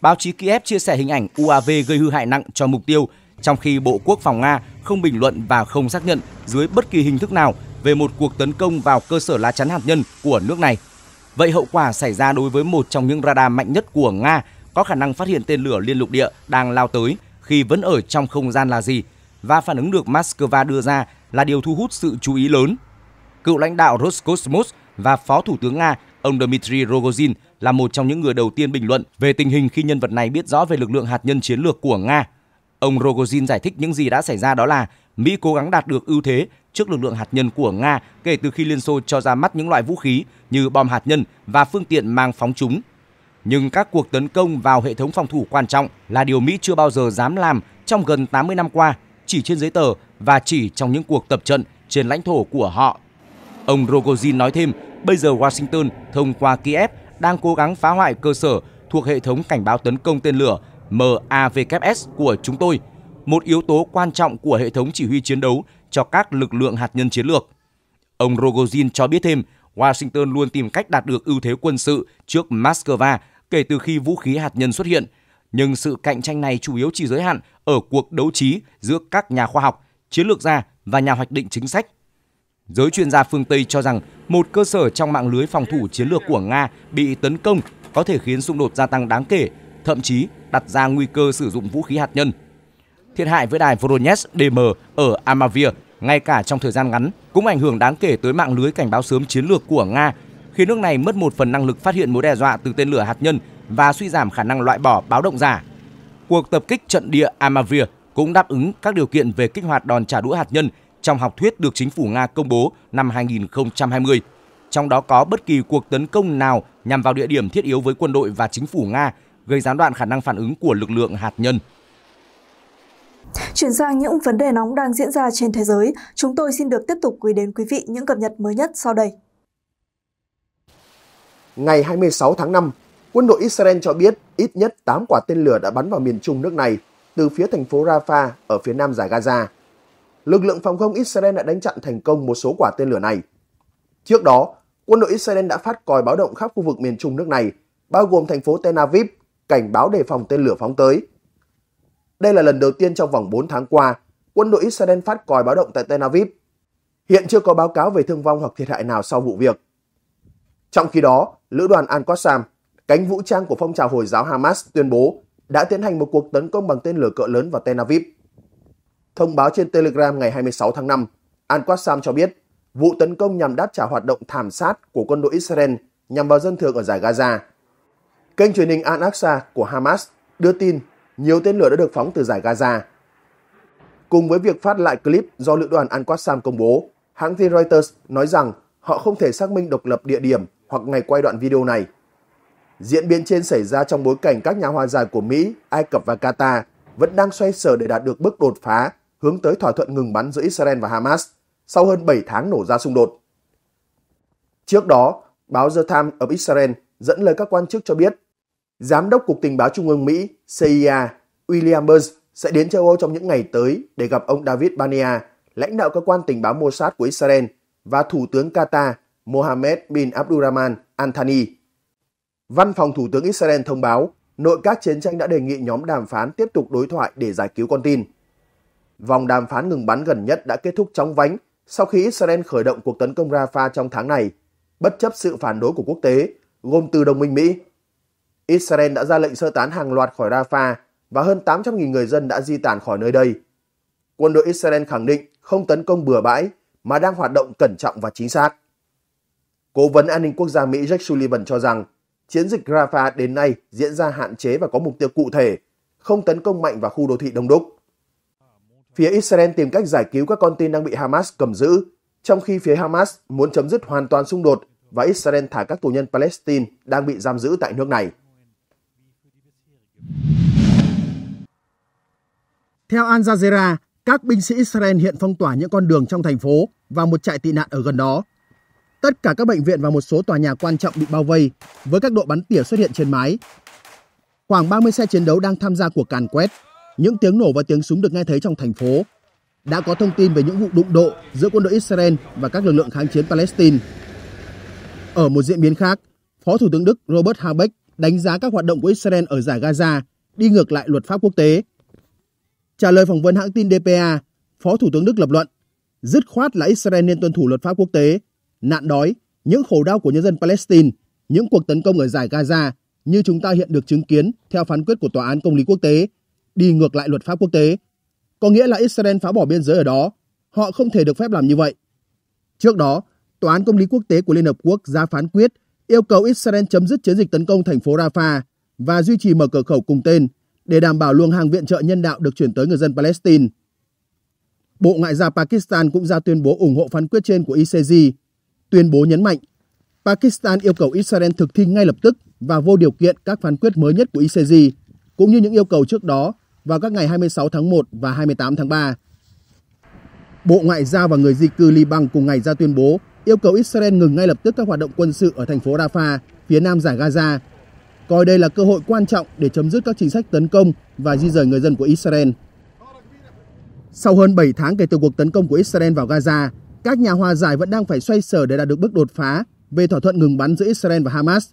Báo chí Kiev chia sẻ hình ảnh UAV gây hư hại nặng cho mục tiêu, trong khi Bộ Quốc phòng Nga không bình luận và không xác nhận dưới bất kỳ hình thức nào về một cuộc tấn công vào cơ sở lá chắn hạt nhân của nước này. Vậy hậu quả xảy ra đối với một trong những radar mạnh nhất của Nga có khả năng phát hiện tên lửa liên lục địa đang lao tới khi vẫn ở trong không gian là gì và phản ứng được Moscow đưa ra là điều thu hút sự chú ý lớn. Cựu lãnh đạo Roscosmos và Phó Thủ tướng Nga ông Dmitry Rogozin là một trong những người đầu tiên bình luận về tình hình khi nhân vật này biết rõ về lực lượng hạt nhân chiến lược của Nga. Ông Rogozin giải thích những gì đã xảy ra đó là Mỹ cố gắng đạt được ưu thế trước lực lượng hạt nhân của Nga kể từ khi Liên Xô cho ra mắt những loại vũ khí như bom hạt nhân và phương tiện mang phóng chúng nhưng các cuộc tấn công vào hệ thống phòng thủ quan trọng là điều Mỹ chưa bao giờ dám làm trong gần 80 năm qua, chỉ trên giấy tờ và chỉ trong những cuộc tập trận trên lãnh thổ của họ. Ông Rogozin nói thêm, bây giờ Washington thông qua Kiev đang cố gắng phá hoại cơ sở thuộc hệ thống cảnh báo tấn công tên lửa MAVKS của chúng tôi, một yếu tố quan trọng của hệ thống chỉ huy chiến đấu cho các lực lượng hạt nhân chiến lược. Ông Rogozin cho biết thêm, Washington luôn tìm cách đạt được ưu thế quân sự trước Moscow kể từ khi vũ khí hạt nhân xuất hiện, nhưng sự cạnh tranh này chủ yếu chỉ giới hạn ở cuộc đấu trí giữa các nhà khoa học, chiến lược gia và nhà hoạch định chính sách. Giới chuyên gia phương Tây cho rằng một cơ sở trong mạng lưới phòng thủ chiến lược của Nga bị tấn công có thể khiến xung đột gia tăng đáng kể, thậm chí đặt ra nguy cơ sử dụng vũ khí hạt nhân. Thiệt hại với đài Voronezh DM ở Amavir ngay cả trong thời gian ngắn cũng ảnh hưởng đáng kể tới mạng lưới cảnh báo sớm chiến lược của Nga khiến nước này mất một phần năng lực phát hiện mối đe dọa từ tên lửa hạt nhân và suy giảm khả năng loại bỏ báo động giả. Cuộc tập kích trận địa Amavir cũng đáp ứng các điều kiện về kích hoạt đòn trả đũa hạt nhân trong học thuyết được chính phủ Nga công bố năm 2020. Trong đó có bất kỳ cuộc tấn công nào nhằm vào địa điểm thiết yếu với quân đội và chính phủ Nga gây gián đoạn khả năng phản ứng của lực lượng hạt nhân. Chuyển sang những vấn đề nóng đang diễn ra trên thế giới, chúng tôi xin được tiếp tục gửi đến quý vị những cập nhật mới nhất sau đây. Ngày 26 tháng 5, quân đội Israel cho biết ít nhất 8 quả tên lửa đã bắn vào miền trung nước này từ phía thành phố Rafah ở phía nam giải Gaza. Lực lượng phòng không Israel đã đánh chặn thành công một số quả tên lửa này. Trước đó, quân đội Israel đã phát còi báo động khắp khu vực miền trung nước này, bao gồm thành phố Tel Aviv, cảnh báo đề phòng tên lửa phóng tới. Đây là lần đầu tiên trong vòng 4 tháng qua, quân đội Israel phát còi báo động tại Tel Aviv. Hiện chưa có báo cáo về thương vong hoặc thiệt hại nào sau vụ việc. Trong khi đó, lữ đoàn Al-Qassam, cánh vũ trang của phong trào Hồi giáo Hamas tuyên bố đã tiến hành một cuộc tấn công bằng tên lửa cỡ lớn vào Tel Aviv. Thông báo trên Telegram ngày 26 tháng 5, Al-Qassam cho biết vụ tấn công nhằm đáp trả hoạt động thảm sát của quân đội Israel nhằm vào dân thường ở giải Gaza. Kênh truyền hình Al-Aqsa của Hamas đưa tin nhiều tên lửa đã được phóng từ giải Gaza. Cùng với việc phát lại clip do lữ đoàn Al-Qassam công bố, hãng tin Reuters nói rằng họ không thể xác minh độc lập địa điểm hoặc ngày quay đoạn video này. Diễn biến trên xảy ra trong bối cảnh các nhà hòa giải của Mỹ, Ai Cập và Qatar vẫn đang xoay sở để đạt được bước đột phá hướng tới thỏa thuận ngừng bắn giữa Israel và Hamas sau hơn 7 tháng nổ ra xung đột. Trước đó, báo The Times of Israel dẫn lời các quan chức cho biết, Giám đốc Cục Tình báo Trung ương Mỹ CIA e William Burns sẽ đến châu Âu trong những ngày tới để gặp ông David Bania, lãnh đạo cơ quan tình báo Mossad của Israel và Thủ tướng Qatar Mohammed bin Abdurrahman Anthony. Văn phòng Thủ tướng Israel thông báo nội các chiến tranh đã đề nghị nhóm đàm phán tiếp tục đối thoại để giải cứu con tin. Vòng đàm phán ngừng bắn gần nhất đã kết thúc chóng vánh sau khi Israel khởi động cuộc tấn công Rafah trong tháng này, bất chấp sự phản đối của quốc tế, gồm từ đồng minh Mỹ. Israel đã ra lệnh sơ tán hàng loạt khỏi Rafah và hơn 800.000 người dân đã di tản khỏi nơi đây. Quân đội Israel khẳng định không tấn công bừa bãi mà đang hoạt động cẩn trọng và chính xác. Cố vấn an ninh quốc gia Mỹ Jack Sullivan cho rằng chiến dịch Rafah đến nay diễn ra hạn chế và có mục tiêu cụ thể, không tấn công mạnh vào khu đô thị đông đúc. Phía Israel tìm cách giải cứu các con tin đang bị Hamas cầm giữ, trong khi phía Hamas muốn chấm dứt hoàn toàn xung đột và Israel thả các tù nhân Palestine đang bị giam giữ tại nước này. Theo Al Jazeera, các binh sĩ Israel hiện phong tỏa những con đường trong thành phố và một trại tị nạn ở gần đó Tất cả các bệnh viện và một số tòa nhà quan trọng bị bao vây với các độ bắn tỉa xuất hiện trên mái. Khoảng 30 xe chiến đấu đang tham gia cuộc càn quét. Những tiếng nổ và tiếng súng được nghe thấy trong thành phố. Đã có thông tin về những vụ đụng độ giữa quân đội Israel và các lực lượng kháng chiến Palestine. Ở một diễn biến khác, Phó Thủ tướng Đức Robert Habeck đánh giá các hoạt động của Israel ở giải Gaza đi ngược lại luật pháp quốc tế. Trả lời phỏng vấn hãng tin DPA, Phó Thủ tướng Đức lập luận, dứt khoát là Israel nên tuân thủ luật pháp quốc tế nạn đói, những khổ đau của nhân dân Palestine, những cuộc tấn công ở giải Gaza như chúng ta hiện được chứng kiến theo phán quyết của Tòa án Công lý Quốc tế, đi ngược lại luật pháp quốc tế. Có nghĩa là Israel phá bỏ biên giới ở đó, họ không thể được phép làm như vậy. Trước đó, Tòa án Công lý Quốc tế của Liên Hợp Quốc ra phán quyết yêu cầu Israel chấm dứt chiến dịch tấn công thành phố Rafah và duy trì mở cửa khẩu cùng tên để đảm bảo luồng hàng viện trợ nhân đạo được chuyển tới người dân Palestine. Bộ Ngoại giao Pakistan cũng ra tuyên bố ủng hộ phán quyết trên của ICJ tuyên bố nhấn mạnh Pakistan yêu cầu Israel thực thi ngay lập tức và vô điều kiện các phán quyết mới nhất của ICJ, cũng như những yêu cầu trước đó vào các ngày 26 tháng 1 và 28 tháng 3. Bộ Ngoại giao và người di cư Liban cùng ngày ra tuyên bố yêu cầu Israel ngừng ngay lập tức các hoạt động quân sự ở thành phố Rafah, phía nam giải Gaza, coi đây là cơ hội quan trọng để chấm dứt các chính sách tấn công và di rời người dân của Israel. Sau hơn 7 tháng kể từ cuộc tấn công của Israel vào Gaza, các nhà hòa giải vẫn đang phải xoay sở để đạt được bước đột phá về thỏa thuận ngừng bắn giữa Israel và Hamas.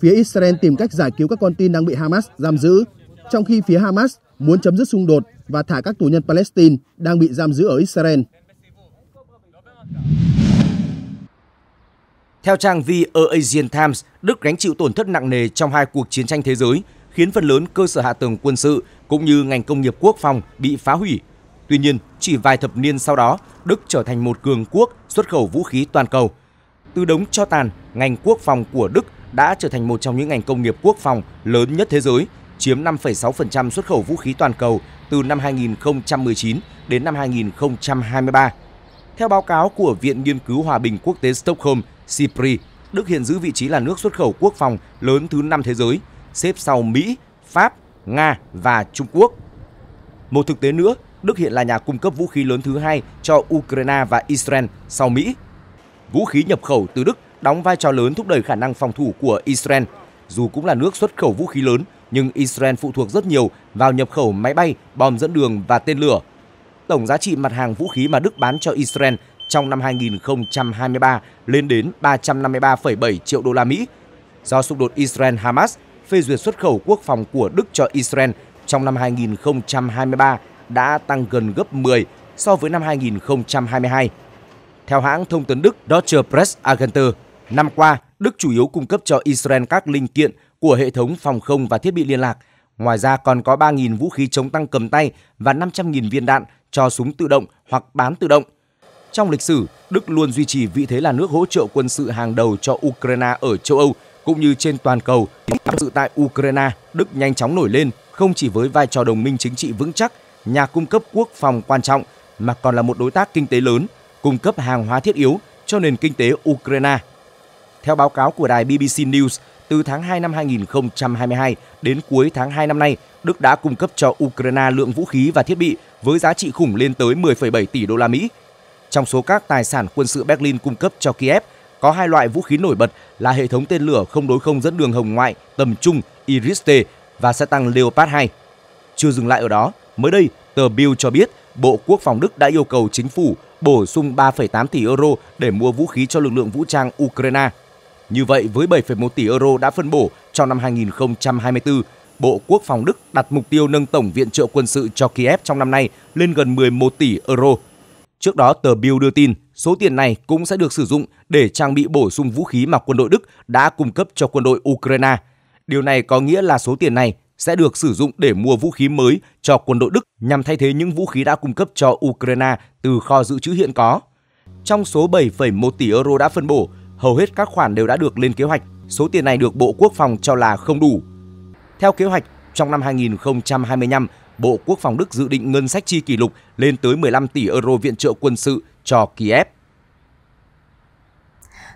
Phía Israel tìm cách giải cứu các con tin đang bị Hamas giam giữ, trong khi phía Hamas muốn chấm dứt xung đột và thả các tù nhân Palestine đang bị giam giữ ở Israel. Theo trang The Asian Times, Đức gánh chịu tổn thất nặng nề trong hai cuộc chiến tranh thế giới, khiến phần lớn cơ sở hạ tầng quân sự cũng như ngành công nghiệp quốc phòng bị phá hủy Tuy nhiên, chỉ vài thập niên sau đó, Đức trở thành một cường quốc xuất khẩu vũ khí toàn cầu. Từ đống cho tàn, ngành quốc phòng của Đức đã trở thành một trong những ngành công nghiệp quốc phòng lớn nhất thế giới, chiếm 5,6% xuất khẩu vũ khí toàn cầu từ năm 2019 đến năm 2023. Theo báo cáo của Viện Nghiên cứu Hòa bình Quốc tế Stockholm, CIPRI, Đức hiện giữ vị trí là nước xuất khẩu quốc phòng lớn thứ 5 thế giới, xếp sau Mỹ, Pháp, Nga và Trung Quốc. Một thực tế nữa Đức hiện là nhà cung cấp vũ khí lớn thứ hai cho Ukraine và Israel sau Mỹ. Vũ khí nhập khẩu từ Đức đóng vai trò lớn thúc đẩy khả năng phòng thủ của Israel. Dù cũng là nước xuất khẩu vũ khí lớn, nhưng Israel phụ thuộc rất nhiều vào nhập khẩu máy bay, bom dẫn đường và tên lửa. Tổng giá trị mặt hàng vũ khí mà Đức bán cho Israel trong năm 2023 lên đến 353,7 triệu đô la Mỹ. Do xung đột Israel-Hamas phê duyệt xuất khẩu quốc phòng của Đức cho Israel trong năm 2023 đã tăng gần gấp 10 so với năm 2022. Theo hãng thông tấn Đức Deutsche Press Agentur, năm qua, Đức chủ yếu cung cấp cho Israel các linh kiện của hệ thống phòng không và thiết bị liên lạc. Ngoài ra còn có 3.000 vũ khí chống tăng cầm tay và 500.000 viên đạn cho súng tự động hoặc bán tự động. Trong lịch sử, Đức luôn duy trì vị thế là nước hỗ trợ quân sự hàng đầu cho Ukraine ở châu Âu cũng như trên toàn cầu. Sự tại Ukraine, Đức nhanh chóng nổi lên không chỉ với vai trò đồng minh chính trị vững chắc nhà cung cấp quốc phòng quan trọng mà còn là một đối tác kinh tế lớn, cung cấp hàng hóa thiết yếu cho nền kinh tế Ukraine. Theo báo cáo của đài BBC News, từ tháng 2 năm 2022 đến cuối tháng 2 năm nay, Đức đã cung cấp cho Ukraine lượng vũ khí và thiết bị với giá trị khủng lên tới 10,7 tỷ đô la Mỹ. Trong số các tài sản quân sự Berlin cung cấp cho Kiev, có hai loại vũ khí nổi bật là hệ thống tên lửa không đối không dẫn đường hồng ngoại tầm trung Iris-T và xe tăng Leopard 2. Chưa dừng lại ở đó, Mới đây, tờ Bill cho biết Bộ Quốc phòng Đức đã yêu cầu chính phủ bổ sung 3,8 tỷ euro để mua vũ khí cho lực lượng vũ trang Ukraine. Như vậy, với 7,1 tỷ euro đã phân bổ cho năm 2024, Bộ Quốc phòng Đức đặt mục tiêu nâng tổng viện trợ quân sự cho Kiev trong năm nay lên gần 11 tỷ euro. Trước đó, tờ Bill đưa tin số tiền này cũng sẽ được sử dụng để trang bị bổ sung vũ khí mà quân đội Đức đã cung cấp cho quân đội Ukraine. Điều này có nghĩa là số tiền này sẽ được sử dụng để mua vũ khí mới cho quân đội Đức nhằm thay thế những vũ khí đã cung cấp cho Ukraine từ kho dự trữ hiện có. Trong số 7,1 tỷ euro đã phân bổ, hầu hết các khoản đều đã được lên kế hoạch, số tiền này được Bộ Quốc phòng cho là không đủ. Theo kế hoạch, trong năm 2025, Bộ Quốc phòng Đức dự định ngân sách chi kỷ lục lên tới 15 tỷ euro viện trợ quân sự cho Kiev.